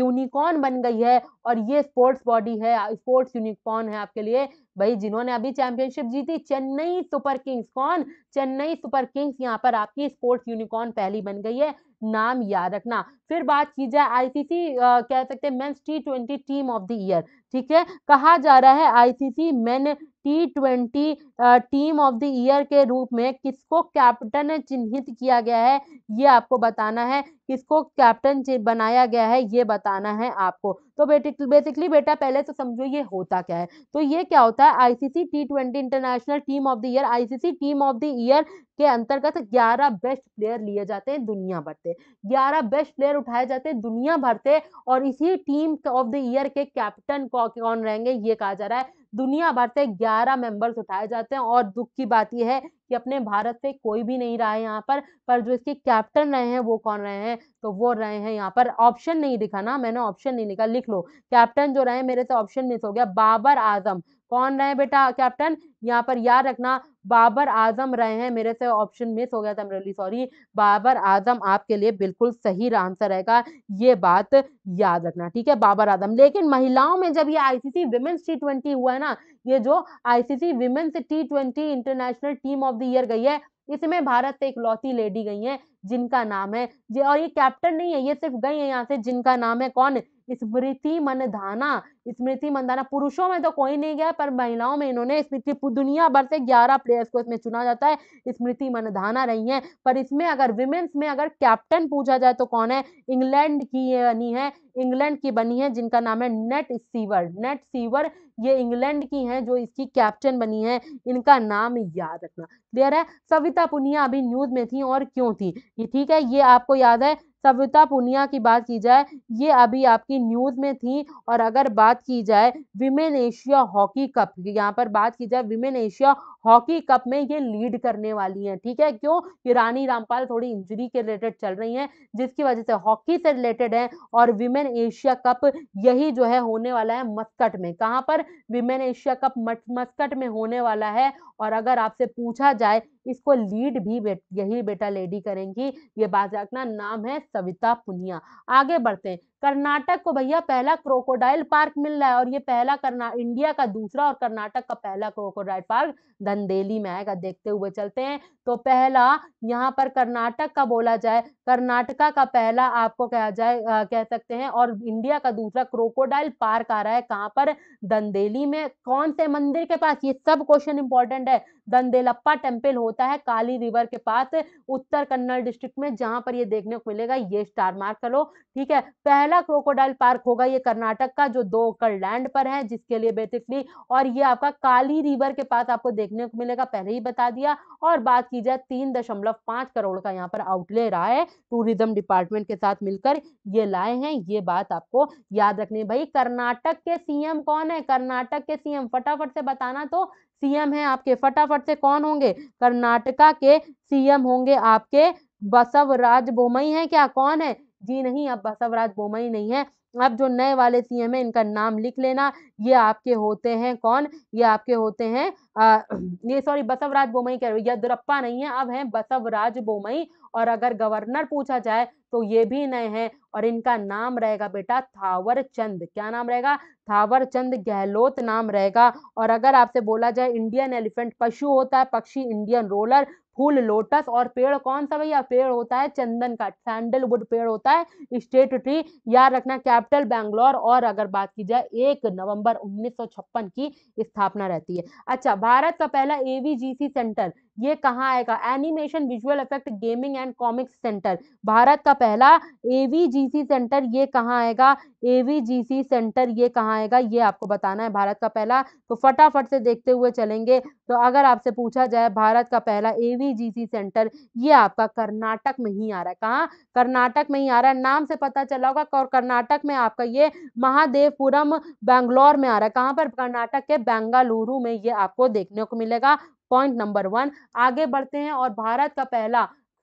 यूनिकॉर्न बन गई है और ये स्पोर्ट्स बॉडी है स्पोर्ट्स यूनिकॉर्न है आपके लिए भाई जिन्होंने अभी चैंपियनशिप जीती चेन्नई सुपर किंग्स कौन चेन्नई सुपर किंग्स यहाँ पर आपकी स्पोर्ट्स यूनिकॉर्न पहली बन गई लिए नाम याद रखना फिर बात की जाए आईसीसी कह सकते हैं men's T twenty team of the year ठीक है कहा जा रहा है ICC men T twenty team of the year के रूप में किसको कैप्टन चिन्हित किया गया है ये आपको बताना है किसको कैप्टन बनाया गया है ये बताना है आपको तो बेसिकली बेटा पहले तो समझो ये होता क्या है तो ये क्या होता है ICC T twenty international team of the year ICC team of the year के अंतर्गत ग्यारह बेस्ट प्लेयर लिए जाते हैं दुनिया भर जाते ग्यारह बेस्ट प्लेयर उठाए जाते दुनिया भर से और इसी टीम ऑफ द ईयर के कैप्टन कौन रहेंगे ये कहा जा रहा है दुनिया भर से ग्यारह मेंबर्स उठाए जाते हैं और दुख की बात यह है कि अपने भारत से कोई भी नहीं रहा है यहाँ पर पर जो इसके कैप्टन रहे हैं वो कौन रहे हैं तो वो रहे हैं यहाँ पर ऑप्शन नहीं लिखा ना मैंने ऑप्शन नहीं लिखा लिख लो कैप्टन जो रहे मेरे से ऑप्शन मिस हो गया बाबर आजम कौन रहे बेटा कैप्टन यहाँ पर याद रखना बाबर आजम रहे हैं मेरे से ऑप्शन मिस हो गया था मेरे सॉरी बाबर आजम आपके लिए बिल्कुल सही आंसर रहेगा ये बात याद रखना ठीक है बाबर आजम लेकिन महिलाओं में जब ये आईसीसी वुमेन्स टी ट्वेंटी हुआ ना ये जो ICC women's T twenty international team of the year गई है इसमें भारत से एक लौती लेडी गई है जिनका नाम है और ये कैप्टन नहीं है ये सिर्फ गई है यहाँ से जिनका नाम है कौन स्मृति मनधाना स्मृति मनधाना पुरुषों में तो कोई नहीं गया पर महिलाओं में इन्होंने स्मृति दुनिया भर से ग्यारह प्लेयर्स को इसमें चुना जाता है स्मृति मनधाना रही है पर इसमें अगर विमेन्स में अगर कैप्टन पूछा जाए तो कौन है इंग्लैंड की बनी है इंग्लैंड की बनी है जिनका नाम है नेट सीवर नेट सीवर ये इंग्लैंड की है जो इसकी कैप्टन बनी है इनका नाम याद रखना क्लियर है सविता पुनिया अभी न्यूज में थी और क्यों थी ये ठीक है ये आपको याद है सविता पुनिया की बात की जाए ये अभी आपकी न्यूज़ में थी और अगर बात की जाए विमेन एशिया हॉकी कप यहाँ पर बात की जाए विमेन एशिया हॉकी कप में ये लीड करने वाली हैं ठीक है क्यों कि रानी रामपाल थोड़ी इंजरी के रिलेटेड चल रही हैं जिसकी वजह से हॉकी से रिलेटेड है और विमेन एशिया कप यही जो है होने वाला है मस्कट में कहाँ पर विमेन एशिया कप मस्कट में होने वाला है और अगर आपसे पूछा जाए इसको लीड भी बेट, यही बेटा लेडी करेंगी ये बात रखना नाम है सविता पुनिया आगे बढ़ते हैं कर्नाटक को भैया पहला क्रोकोडाइल पार्क मिल रहा है और ये पहला करना इंडिया का दूसरा और कर्नाटक का पहला क्रोकोडाइल पार्क दंदेली में आएगा देखते हुए चलते हैं तो पहला यहाँ पर कर्नाटक का बोला जाए कर्नाटका का पहला आपको कहा जाए आ, कह सकते हैं और इंडिया का दूसरा क्रोकोडाइल पार्क आ रहा है कहाँ पर दंदेली में कौन से मंदिर के पास ये सब क्वेश्चन इंपॉर्टेंट है दंदेलप्पा टेम्पल होता है काली रिवर के पास उत्तर कन्नड़ डिस्ट्रिक्ट में जहां पर ये देखने को मिलेगा ये स्टार मार्क करो ठीक है पहला पहला क्रोकोडाइल पार्क होगा ये कर्नाटक का जो दो एकड़ लैंड पर है जिसके लिए बेसिकली और ये आपका काली रिवर के पास आपको देखने को मिलेगा पहले ही बता दिया और बात की जाए तीन दशमलव पांच करोड़ का यहाँ पर आउटले रहा है टूरिज्म डिपार्टमेंट के साथ मिलकर ये लाए हैं ये बात आपको याद रखनी भाई कर्नाटक के सीएम कौन है कर्नाटक के सीएम फटाफट से बताना तो सीएम है आपके फटाफट से कौन होंगे कर्नाटका के सीएम होंगे आपके बसवराज बोमई है क्या कौन है जी नहीं अब बसवराज बोमई नहीं है अब जो नए वाले सीएम है इनका नाम लिख लेना ये आपके होते हैं कौन ये आपके होते हैं ये सॉरी बसवराज बोमई कह रहे नहीं है अब है बसवराज बोमई और अगर गवर्नर पूछा जाए तो ये भी नए हैं और इनका नाम रहेगा बेटा थावर चंद क्या नाम रहेगा थावर चंद गहलोत नाम रहेगा और अगर आपसे बोला जाए इंडियन एलिफेंट पशु होता है पक्षी इंडियन रोलर फूल लोटस और पेड़ कौन सा भैया पेड़ होता है चंदन का सैंडलवुड पेड़ होता है स्टेट ट्री याद रखना कैपिटल बैंगलोर और अगर बात की जाए एक नवंबर 1956 की स्थापना रहती है अच्छा भारत का पहला एवीजीसी सेंटर ये कहाँ आएगा animation visual effect gaming and comics centre Bharat का पहला एवीजीसी सेंटर ये कहाँ आएगा एवीजीसी सेंटर ये कहाँ आएगा ये आपको बताना है भारत का पहला तो फटाफट से देखते हुए चलेंगे तो अगर आपसे पूछा जाए भारत का पहला एवीजीसी सेंटर ये आपका कर्नाटक में ही आ रहा है कहाँ कर्नाटक में ही आ रहा है नाम से पता चला होगा और कर्नाटक में आपका ये महादेवपुरम बैंगलोर में आ रहा है कहाँ पर कर्नाटक के बेंगालुरु में ये आपको देखने को मिलेगा पॉइंट नंबर वन आगे बढ़ते हैं और भारत का पहला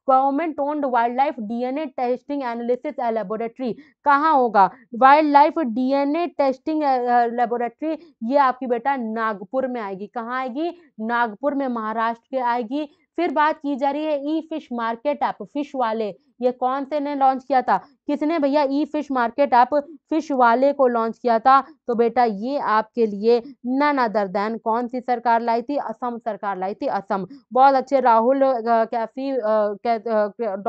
government owned wildlife DNA testing analysis laboratory कहाँ होगा wildlife DNA testing laboratory ये आपकी बेटा नागपुर में आएगी कहाँ आएगी नागपुर में महाराष्ट्र के आएगी फिर बात की जा रही है e fish market app fish वाले ये कौन से ने लॉन्च किया था किसने भैया e fish market app fish वाले को लॉन्च किया था तो बेटा ये आपके लिए नन अदर देन कौन सी सरकार लाई थी असम सरकार लाई थी असम बहुत अच्छे राहुल कैफी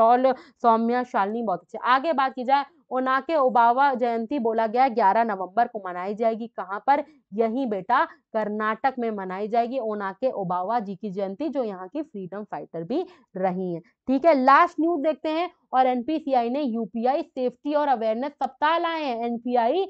डॉल सौम्या शालिनी बहुत अच्छे आगे बात की जाए के ओबावा जयंती बोला गया ग्यारह नवंबर को मनाई जाएगी कहाँ पर यही बेटा कर्नाटक में मनाई जाएगी ओनाके ओबावा जी की जयंती जो यहाँ की फ्रीडम फाइटर भी रही है ठीक है लास्ट न्यूज देखते हैं और एनपीसीआई ने यूपीआई सेफ्टी और अवेयरनेस सप्ताह लाए हैं एनपीआई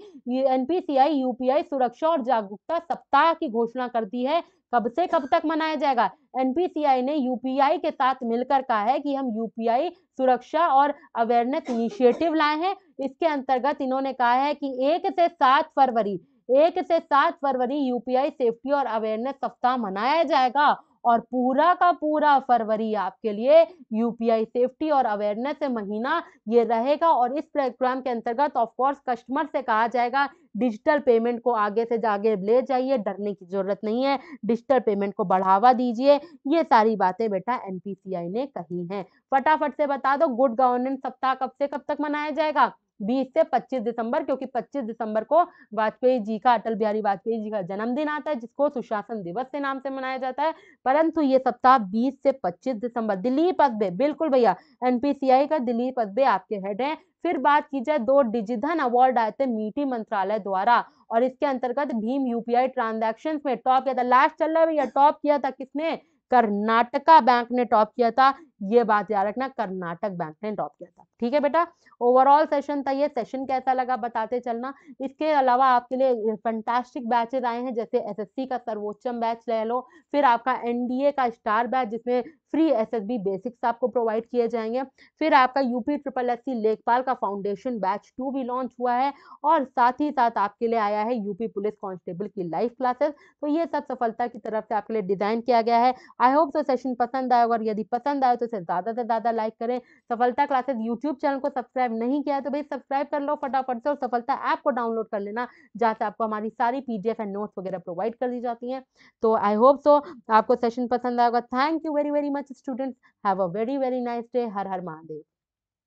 एनपीसीआई यूपीआई सुरक्षा और जागरूकता सप्ताह की घोषणा कर दी है कब से कब तक मनाया जाएगा एनपीसीआई ने यूपीआई के साथ मिलकर कहा है कि हम यूपीआई सुरक्षा और अवेयरनेस इनिशिएटिव लाए हैं इसके अंतर्गत इन्होंने कहा है कि एक से सात फरवरी एक से सात फरवरी यूपीआई सेफ्टी और अवेयरनेस सप्ताह मनाया जाएगा और पूरा का पूरा फरवरी आपके लिए यूपीआई सेफ्टी और अवेयरनेस महीना ये रहेगा और इस प्रोग्राम के अंतर्गत ऑफ कोर्स कस्टमर से कहा जाएगा डिजिटल पेमेंट को आगे से आगे ले जाइए डरने की जरूरत नहीं है डिजिटल पेमेंट को बढ़ावा दीजिए ये सारी बातें बेटा एनपीसीआई ने कही हैं फटाफट से बता दो गुड गवर्नेंस सप्ताह कब से कब तक मनाया जाएगा 20 से 25 दिसंबर क्योंकि 25 दिसंबर को वाजपेयी जी का अटल बिहारी वाजपेयी जी का जन्मदिन आता है जिसको सुशासन दिवस के नाम से मनाया जाता है परंतु ये सप्ताह 20 से 25 दिसंबर दिलीप अकबे बिल्कुल भैया एनपीसीआई का दिलीप अकबे आपके हेड हैं फिर बात की जाए दो डिजिधन अवार्ड आए थे मीठी मंत्रालय द्वारा और इसके अंतर्गत भीम यूपीआई ट्रांजेक्शन में टॉप किया था लास्ट चल रहा है भैया टॉप किया था किसने कर्नाटका बैंक ने टॉप किया था ये बात याद रखना कर्नाटक बैंक ने ड्रॉप किया था ठीक है बेटा ओवरऑल सेशन था ये सेशन कैसा लगा बताते चलना इसके अलावा आपके लिए फंटास्टिक बैचेज आए हैं जैसे एसएससी का सर्वोच्चम बैच ले लो फिर आपका एनडीए का स्टार बैच जिसमें फ्री एसएसबी बेसिक्स आपको प्रोवाइड किए जाएंगे फिर आपका यूपी ट्रिपल एससी लेखपाल का फाउंडेशन बैच टू भी लॉन्च हुआ है और साथ ही साथ आपके लिए आया है यूपी पुलिस कॉन्स्टेबल की लाइव क्लासेस तो ये सब सफलता की तरफ से आपके लिए डिजाइन किया गया है आई होप सो सेशन पसंद आए अगर यदि पसंद आए तो से ज़्यादा से ज़्यादा लाइक करें सफलता क्लासेस यूट्यूब चैनल को सब्सक्राइब नहीं किया है तो भाई सब्सक्राइब कर लो फटाफट से और सफलता ऐप को डाउनलोड कर लेना जहाँ से आपको हमारी सारी पी एंड नोट्स वगैरह प्रोवाइड कर दी जाती हैं तो आई होप सो आपको सेशन पसंद आएगा thank you very very much students have a very very nice day हर हर महादेव